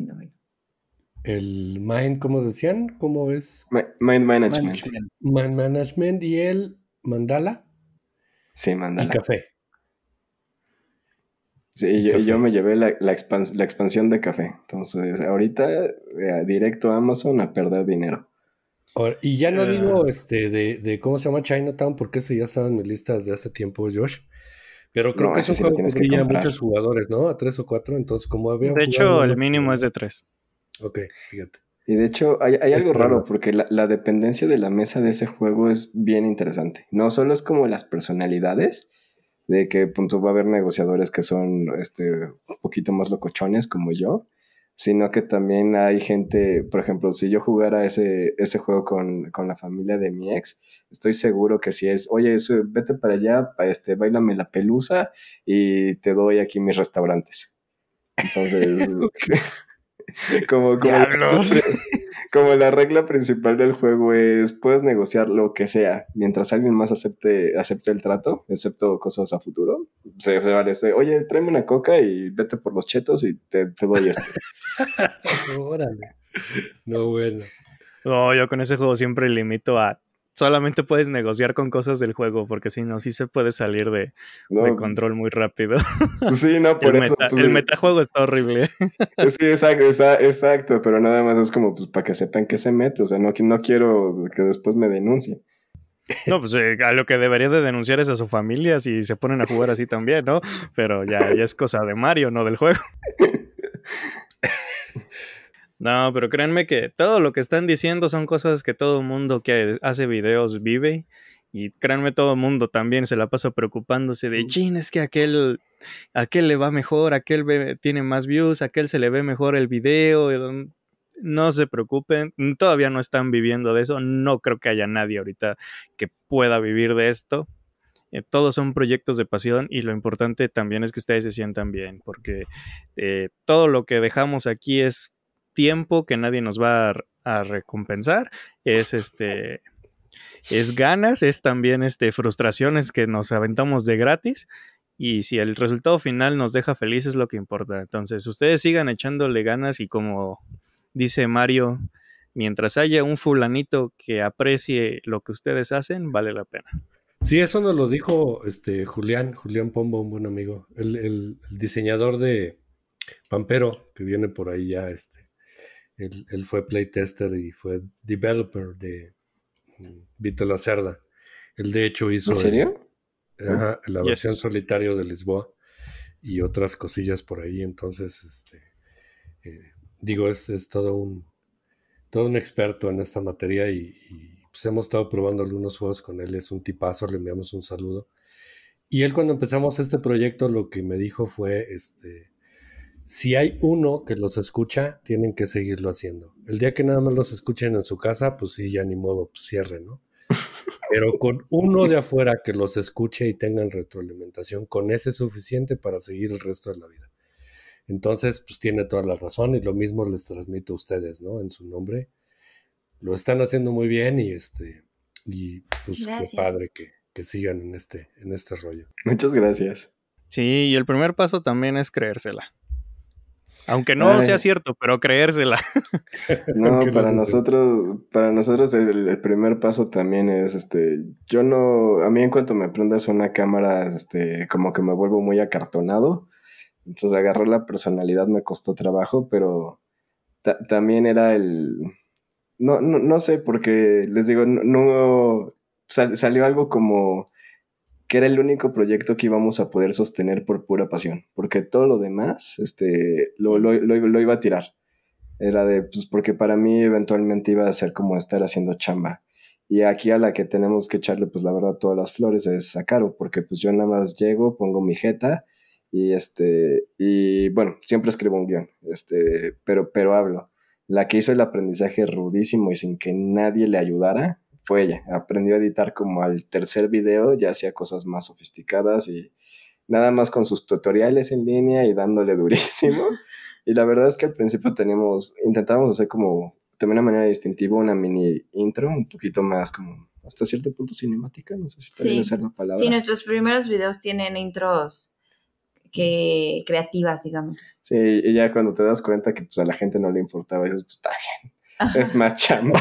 el Mind, ¿cómo decían? ¿Cómo es? mind Management. Mind Management y el Mandala. Sí, Mandala. Y Café y yo, me llevé la, expansión de café. Entonces, ahorita eh, directo a Amazon a perder dinero. Y ya no digo eh. este de, cómo se llama Chinatown, porque ese ya estaba en mis listas de hace tiempo, Josh. Pero creo que eso un juego que a muchos jugadores, ¿no? A tres o cuatro, entonces como había. De hecho, el mínimo es de tres. Ok, fíjate. Y de hecho, hay, algo raro, porque la, dependencia de la mesa de ese juego es bien interesante. No solo es como las personalidades, de que punto va a haber negociadores que son este, un poquito más locochones como yo, sino que también hay gente, por ejemplo, si yo jugara ese, ese juego con, la familia de mi ex, estoy seguro que si es, oye, eso, vete para allá, este, bailame la pelusa y te doy aquí mis restaurantes. Entonces, como, como, como, como la regla principal del juego es, puedes negociar lo que sea, mientras alguien más acepte, acepte el trato, excepto cosas a futuro, se, oye, tráeme una coca y vete por los chetos y te, voy doy esto. Órale. No, bueno. No, yo con ese juego siempre limito a solamente puedes negociar con cosas del juego, porque si no, sí se puede salir de, control muy rápido. Sí, no, por pues, el eso. el metajuego está horrible. Sí, exacto, exacto, pero nada más es como pues, para que sepan que se mete, o sea, no, no quiero que después me denuncien. No, pues eh, a lo que debería de denunciar es a su familia si se ponen a jugar así también, ¿no? Pero ya, ya es cosa de Mario, no del juego. No, pero créanme que todo lo que están diciendo son cosas que todo el mundo que hace videos vive. Y créanme, todo el mundo también se la pasa preocupándose de, chin, es que aquel, aquel le va mejor, aquel tiene más views, aquel se le ve mejor el video. No se preocupen, todavía no están viviendo de eso. No creo que haya nadie ahorita que pueda vivir de esto. Eh, todos son proyectos de pasión y lo importante también es que ustedes se sientan bien, porque eh, todo lo que dejamos aquí es tiempo que nadie nos va a, recompensar, es este es ganas, es también este, frustraciones que nos aventamos de gratis. Y si el resultado final nos deja felices es lo que importa. Entonces, ustedes sigan echándole ganas y como dice Mario, mientras haya un fulanito que aprecie lo que ustedes hacen, vale la pena. Sí, eso nos lo dijo este Julián, Julián Pombo, un buen amigo, el, el diseñador de Pampero, que viene por ahí ya este, él, fue playtester y fue developer de mm, Vito la Cerda. Él de hecho hizo... ¿En serio? Oh, la versión solitario de Lisboa y otras cosillas por ahí. Entonces, este, eh, digo, es, todo un todo un experto en esta materia y, pues, hemos estado probando algunos juegos con él. Es un tipazo, le enviamos un saludo. Y él cuando empezamos este proyecto lo que me dijo fue, este, si hay uno que los escucha, tienen que seguirlo haciendo. El día que nada más los escuchen en su casa, pues sí, ya ni modo, pues cierre, ¿no? Pero con uno de afuera que los escuche y tengan retroalimentación, con ese es suficiente para seguir el resto de la vida. Entonces, pues tiene toda la razón y lo mismo les transmito a ustedes, ¿no? En su nombre. Lo están haciendo muy bien y este, y pues qué padre que, que, sigan en este, en este rollo. Muchas gracias. Sí, y el primer paso también es creérsela. Aunque no sea cierto, pero creérsela. No, para nosotros, para nosotros el, primer paso también es, este, yo no, a mí en cuanto me prendas una cámara, este, como que me vuelvo muy acartonado. Entonces agarrar la personalidad me costó trabajo, pero también era el, no, no, no, sé, porque les digo, no, salió algo como que era el único proyecto que íbamos a poder sostener por pura pasión, porque todo lo demás este, lo, iba a tirar. Era de, pues porque para mí eventualmente iba a ser como estar haciendo chamba. Y aquí a la que tenemos que echarle, pues la verdad, todas las flores es a Caro, porque pues yo nada más llego, pongo mi jeta y este, y bueno, siempre escribo un guión, este, pero, pero hablo. La que hizo el aprendizaje rudísimo y sin que nadie le ayudara fue ella. Aprendió a editar como al tercer video, ya hacía cosas más sofisticadas y nada más con sus tutoriales en línea y dándole durísimo. Y la verdad es que al principio teníamos, intentábamos hacer como de una manera distintiva una mini intro, un poquito más como hasta cierto punto cinemática, no sé si está bien usar la palabra. Sí, nuestros primeros videos tienen intros que creativas, digamos. Sí, y ya cuando te das cuenta que pues a la gente no le importaba eso, pues está bien es más chamba.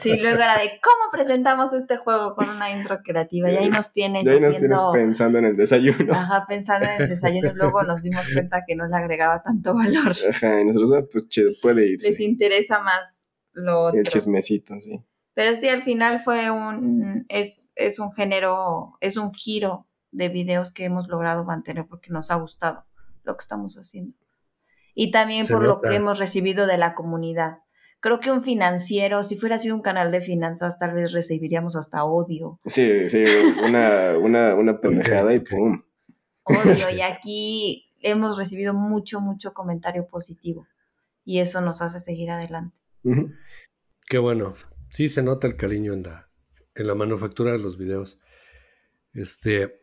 Sí, luego era de cómo presentamos este juego con una intro creativa. Y ahí nos tienen. tienes pensando en el desayuno. Ajá, pensando en el desayuno. Luego nos dimos cuenta que no le agregaba tanto valor. Ajá, y nosotros, ah, pues puede ir Les interesa más lo otro. El chismecito, sí. Pero sí, al final fue un. Es, es un género, es un giro de videos que hemos logrado mantener porque nos ha gustado lo que estamos haciendo. Y también por lo que hemos recibido de la comunidad creo que un financiero, si fuera sido un canal de finanzas, tal vez recibiríamos hasta odio. Sí, sí, una, una, una pendejada y pum. Odio, y aquí hemos recibido mucho, mucho comentario positivo. Y eso nos hace seguir adelante. Qué bueno. Sí se nota el cariño en la, en la manufactura de los videos. Este,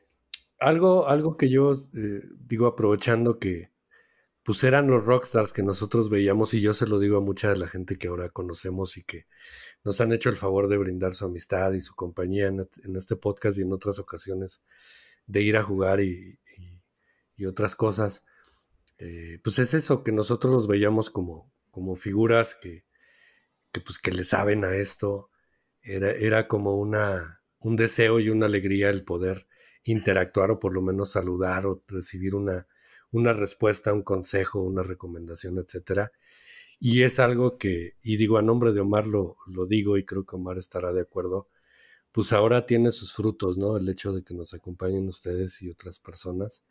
algo, algo que yo eh, digo aprovechando que, pues eran los rockstars que nosotros veíamos y yo se lo digo a mucha de la gente que ahora conocemos y que nos han hecho el favor de brindar su amistad y su compañía en, este podcast y en otras ocasiones de ir a jugar y, otras cosas. Eh, pues es eso, que nosotros los veíamos como, como figuras que, pues que le saben a esto. Era, era como una, un deseo y una alegría el poder interactuar o por lo menos saludar o recibir una una respuesta, un consejo, una recomendación, etcétera. Y es algo que, y digo a nombre de Omar lo, lo digo y creo que Omar estará de acuerdo, pues ahora tiene sus frutos, ¿no? El hecho de que nos acompañen ustedes y otras personas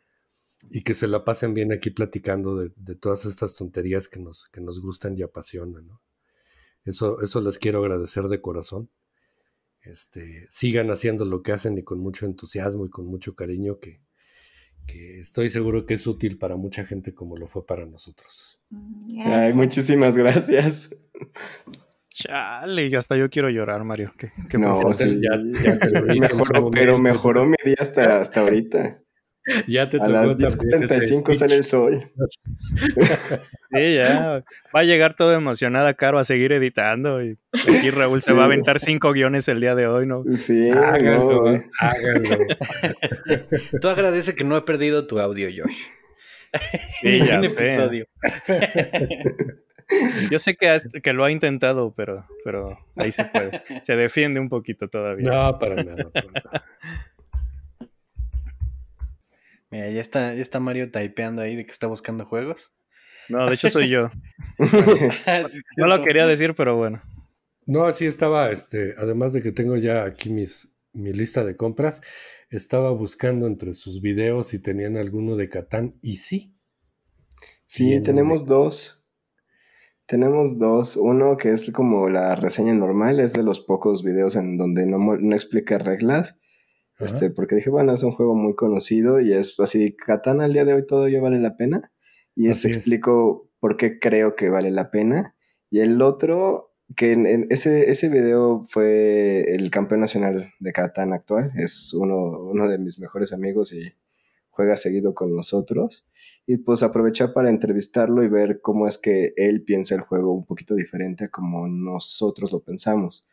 y que se la pasen bien aquí platicando de, todas estas tonterías que nos, que nos gustan y apasionan, ¿no? Eso, eso les quiero agradecer de corazón. Este, sigan haciendo lo que hacen y con mucho entusiasmo y con mucho cariño que, que estoy seguro que es útil para mucha gente como lo fue para nosotros. Mm, muchísimas gracias. Chale, hasta yo quiero llorar, Mario. que no, mejoró, pero mejoró mi día hasta, hasta ahorita. Ya te a tocó las 45 sale el sol. sí, ya. Va a llegar todo emocionada, Caro, a seguir editando. Y aquí Raúl se va a aventar cinco guiones el día de hoy, ¿no? Sí, háganlo. No, háganlo. Tú agradeces que no he perdido tu audio, Josh. Sí, ya sé. Yo sé que, que lo ha intentado, pero, pero ahí se puede. Se defiende un poquito todavía. No, para nada. Para nada. Mira, ya está, ya está Mario taipeando ahí de que está buscando juegos. No, de hecho soy yo. Ah, no lo quería decir, pero bueno. No, así estaba, este, además de que tengo ya aquí mis, mi lista de compras, estaba buscando entre sus videos si tenían alguno de Catán y sí. Sí, tenemos dos. Tenemos dos. Uno que es como la reseña normal, es de los pocos videos en donde no, no explica reglas este, porque dije, bueno, es un juego muy conocido y es así, Katana al día de hoy todo todavía vale la pena. Y así explico por qué creo que vale la pena. Y el otro, que en, ese, ese video fue el campeón nacional de Katana actual, es uno, uno de mis mejores amigos y juega seguido con nosotros. Y pues aprovechar para entrevistarlo y ver cómo es que él piensa el juego un poquito diferente a como nosotros lo pensamos.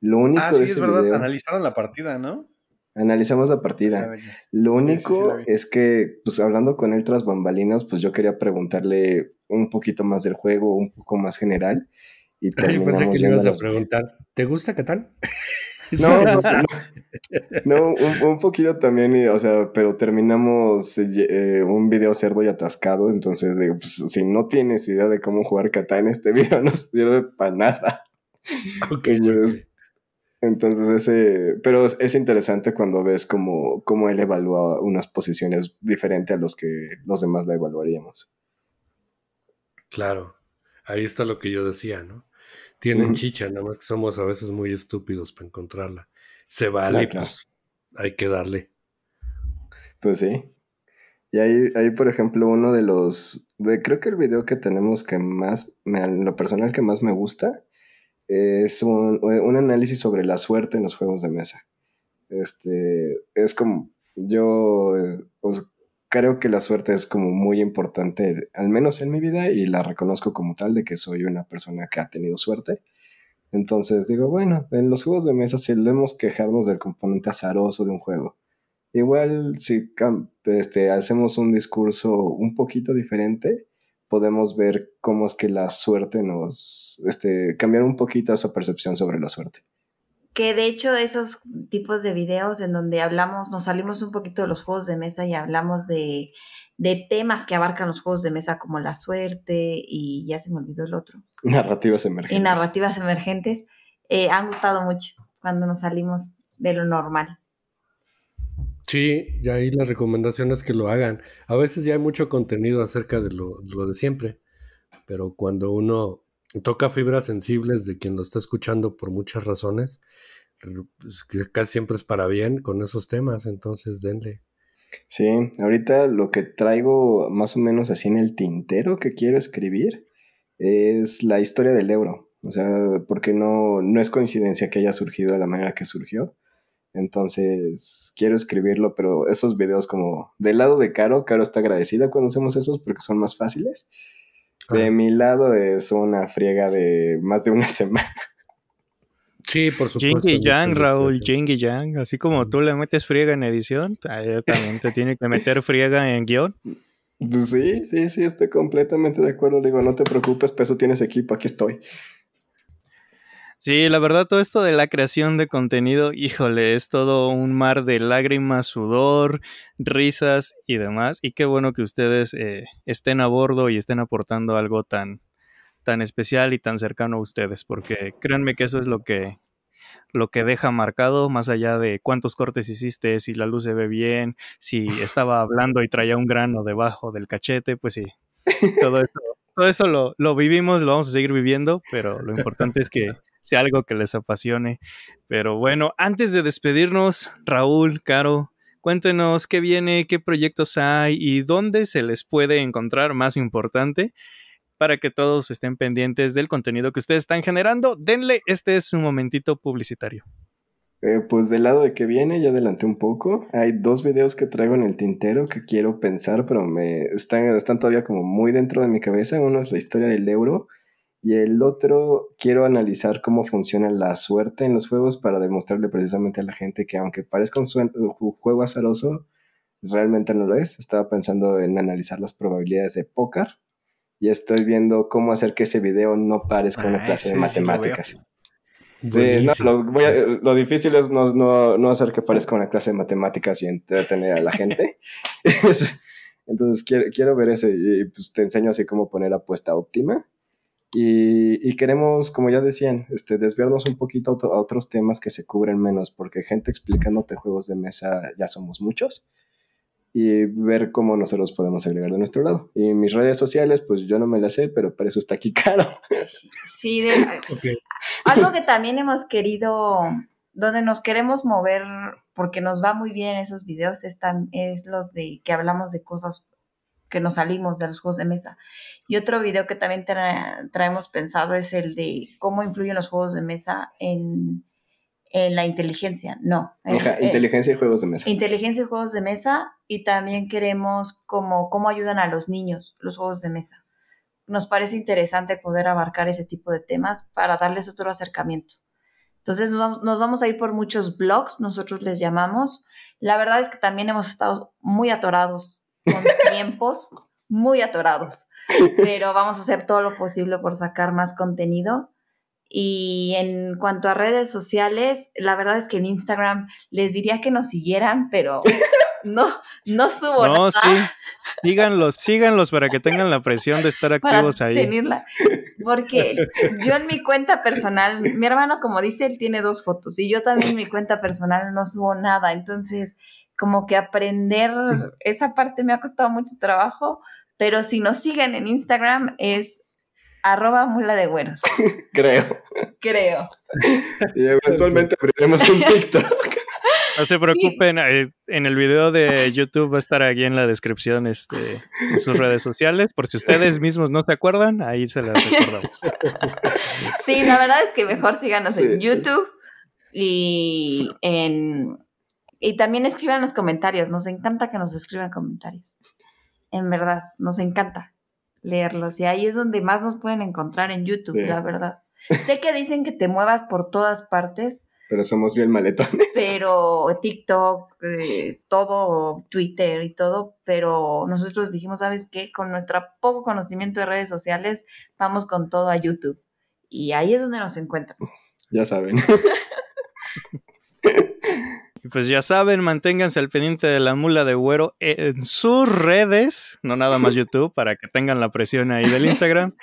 Lo único ah, sí, es verdad, analizaron la partida, ¿no? Analizamos la partida. Lo único es que, pues hablando con él tras bambalinas, pues yo quería preguntarle un poquito más del juego, un poco más general. Y Yo pensé que ibas a, preguntar, ¿te gusta Catán? No, un, poquito también, o sea, pero terminamos eh, un video cerdo y atascado, entonces digo, pues, si no tienes idea de cómo jugar Catán, este video no sirve para nada. ok, yo, entonces ese, pero es, interesante cuando ves cómo, cómo él evalúa unas posiciones diferentes a los que los demás la evaluaríamos. Claro, ahí está lo que yo decía, ¿no? Tienen chicha, nada más que somos a veces muy estúpidos para encontrarla. Se ah, vale, pues hay que darle. Pues sí. Y ahí, ahí, por ejemplo, uno de los, de, creo que el video que tenemos que más, lo personal que más me gusta, es eh, un, análisis sobre la suerte en los juegos de mesa. Este, es como, yo eh, pues, creo que la suerte es como muy importante, al menos en mi vida, y la reconozco como tal de que soy una persona que ha tenido suerte. Entonces digo, bueno, en los juegos de mesa debemos quejarnos del componente azaroso de un juego. Igual si este, hacemos un discurso un poquito diferente, podemos ver cómo es que la suerte nos, este, cambiar un poquito esa percepción sobre la suerte. Que de hecho esos tipos de videos en donde hablamos, nos salimos un poquito de los juegos de mesa y hablamos de, temas que abarcan los juegos de mesa como la suerte y ya se me olvidó el otro. Narrativas emergentes. Y narrativas emergentes. Eh, han gustado mucho cuando nos salimos de lo normal. Sí, y ahí la recomendación es que lo hagan. A veces ya hay mucho contenido acerca de lo, de siempre, pero cuando uno toca fibras sensibles de quien lo está escuchando por muchas razones, pues, casi siempre es para bien con esos temas, entonces denle. Sí, ahorita lo que traigo más o menos así en el tintero que quiero escribir es la historia del euro. O sea, porque no, no es coincidencia que haya surgido de la manera que surgió. Entonces, quiero escribirlo, pero esos videos como del lado de Caro, Caro está agradecida cuando hacemos esos porque son más fáciles. De mi lado es una friega de más de una semana. Sí, por supuesto. Jing Yang, Raúl, Jing Yang. Así como tú le metes friega en edición, ah, también te tiene que meter friega en guión. sí, sí, sí, estoy completamente de acuerdo. Le digo, no te preocupes, peso tienes equipo, aquí estoy. Sí, la verdad, todo esto de la creación de contenido, híjole, es todo un mar de lágrimas, sudor, risas y demás. Y qué bueno que ustedes eh, estén a bordo y estén aportando algo tan, tan especial y tan cercano a ustedes, porque créanme que eso es lo que, lo que deja marcado, más allá de cuántos cortes hiciste, si la luz se ve bien, si estaba hablando y traía un grano debajo del cachete, pues sí, todo eso, todo eso lo, lo, vivimos, lo vamos a seguir viviendo, pero lo importante es que sea algo que les apasione. Pero bueno, antes de despedirnos, Raúl, Caro, cuéntenos qué viene, qué proyectos hay y dónde se les puede encontrar más importante para que todos estén pendientes del contenido que ustedes están generando. Denle, este es un momentito publicitario. Eh, pues del lado de que viene, ya adelanté un poco. Hay dos videos que traigo en el tintero que quiero pensar, pero me están, están todavía como muy dentro de mi cabeza. Uno es la historia del euro y el otro, quiero analizar cómo funciona la suerte en los juegos para demostrarle precisamente a la gente que aunque parezca un juego azaroso, realmente no lo es. Estaba pensando en analizar las probabilidades de póker y estoy viendo cómo hacer que ese video no parezca una ah, clase de matemáticas. lo, difícil es no, hacer que parezca una clase de matemáticas y entretener a la gente. Entonces quiero, ver ese y, y pues, te enseño así cómo poner apuesta óptima y, queremos, como ya decían, este, desviarnos un poquito a, otros temas que se cubren menos, porque gente explicándote juegos de mesa ya somos muchos, y ver cómo los podemos agregar de nuestro lado. Y mis redes sociales, pues yo no me las sé, pero para eso está aquí caro. Sí, de, algo que también hemos querido, donde nos queremos mover, porque nos va muy bien esos videos, están, es los de que hablamos de cosas que nos salimos de los juegos de mesa. Y otro video que también traemos pensado es el de cómo influyen los juegos de mesa en, la inteligencia. No. Eh, inteligencia y juegos de mesa. Inteligencia y juegos de mesa. Y también queremos como, cómo ayudan a los niños los juegos de mesa. Nos parece interesante poder abarcar ese tipo de temas para darles otro acercamiento. Entonces nos vamos a ir por muchos blogs, nosotros les llamamos. La verdad es que también hemos estado muy atorados con tiempos muy atorados, pero vamos a hacer todo lo posible por sacar más contenido. Y en cuanto a redes sociales, la verdad es que en Instagram les diría que nos siguieran, pero no, no subo no, nada. Sí. Síganlos, síganlos para que tengan la presión de estar activos para ahí. Tenerla. Porque yo en mi cuenta personal, mi hermano, como dice, él tiene dos fotos y yo también en mi cuenta personal no subo nada. Entonces, como que aprender esa parte me ha costado mucho trabajo, pero si nos siguen en Instagram es arroba mula de güeros. Creo. Creo. Y eventualmente abriremos un TikTok. No se preocupen, eh, en el video de YouTube va a estar aquí en la descripción este, en sus redes sociales, por si ustedes mismos no se acuerdan, ahí se las recordamos. Sí, la verdad es que mejor síganos en YouTube y en y también escriban los comentarios. Nos encanta que nos escriban comentarios. En verdad, nos encanta leerlos. Y ahí es donde más nos pueden encontrar en YouTube, la verdad. Sé que dicen que te muevas por todas partes. Pero somos bien maletones. Pero TikTok, eh, todo, Twitter y todo. Pero nosotros dijimos, ¿sabes qué? Con nuestro poco conocimiento de redes sociales, vamos con todo a YouTube. Y ahí es donde nos encuentran. Ya saben. pues ya saben, manténganse al pendiente de la mula de güero en sus redes, no nada más YouTube, para que tengan la presión ahí del Instagram.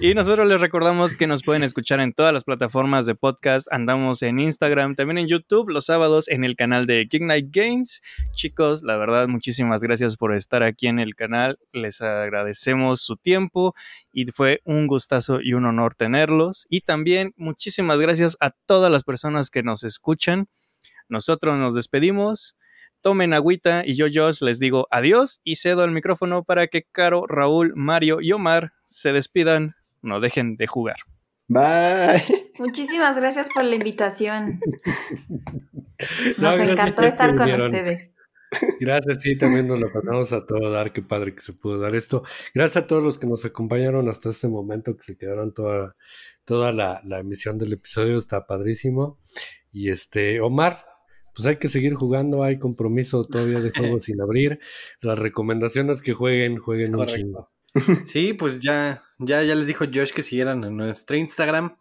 Y nosotros les recordamos que nos pueden escuchar en todas las plataformas de podcast. Andamos en Instagram, también en YouTube, los sábados en el canal de King Night Games. Chicos, la verdad, muchísimas gracias por estar aquí en el canal. Les agradecemos su tiempo y fue un gustazo y un honor tenerlos. Y también muchísimas gracias a todas las personas que nos escuchan. Nosotros nos despedimos. Tomen agüita y yo, Josh, les digo adiós y cedo el micrófono para que Caro, Raúl, Mario y Omar se despidan. No dejen de jugar. Bye. Muchísimas gracias por la invitación. Nos encantó estar con ustedes. Gracias, sí, también nos lo pasamos a todo dar, qué padre que se pudo dar esto. Gracias a todos los que nos acompañaron hasta este momento, que se quedaron toda, toda la emisión del episodio, está padrísimo. Y este, Omar, pues hay que seguir jugando, hay compromiso todavía de juego sin abrir. Las recomendaciones que jueguen, jueguen un chingo. Sí, pues ya, ya, ya les dijo Josh que siguieran en nuestro Instagram.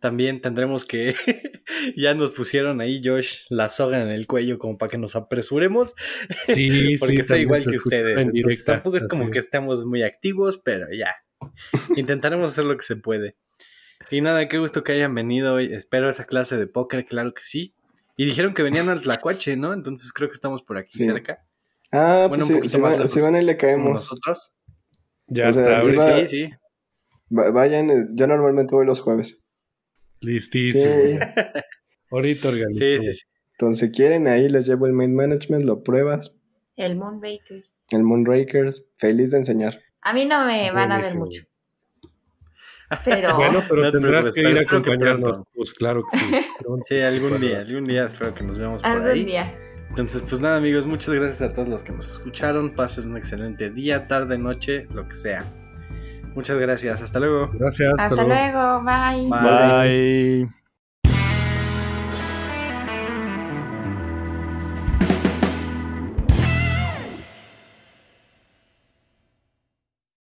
También tendremos que ya nos pusieron ahí, Josh, la soga en el cuello como para que nos apresuremos. Sí, porque soy igual que ustedes. tampoco es como que estemos muy activos, pero ya. Intentaremos hacer lo que se puede. Y nada, qué gusto que hayan venido hoy. Espero esa clase de póker, claro que sí. Y dijeron que venían al Tlacuache, ¿no? Entonces creo que estamos por aquí cerca. Ah, bueno, pues un si, van, si le caemos. Nosotros. Ya está. Sí, sí, Vayan, eh, yo normalmente voy los jueves. Listísimo. Ahorita organizo. Sí, sí, sí. Entonces, si quieren, ahí les llevo el main management, lo pruebas. El Moonrakers. El Moonrakers, feliz de enseñar. A mí no me van a ver mucho. Pero... Bueno, pero no tendrás que ir a acompañarnos. pues claro que sí. sí, pues, algún día, algún día espero que nos veamos por algún ahí. día. Entonces, pues nada, amigos, muchas gracias a todos los que nos escucharon. Pasen un excelente día, tarde, noche, lo que sea. Muchas gracias, hasta luego. Gracias. Hasta, luego. Bye. bye.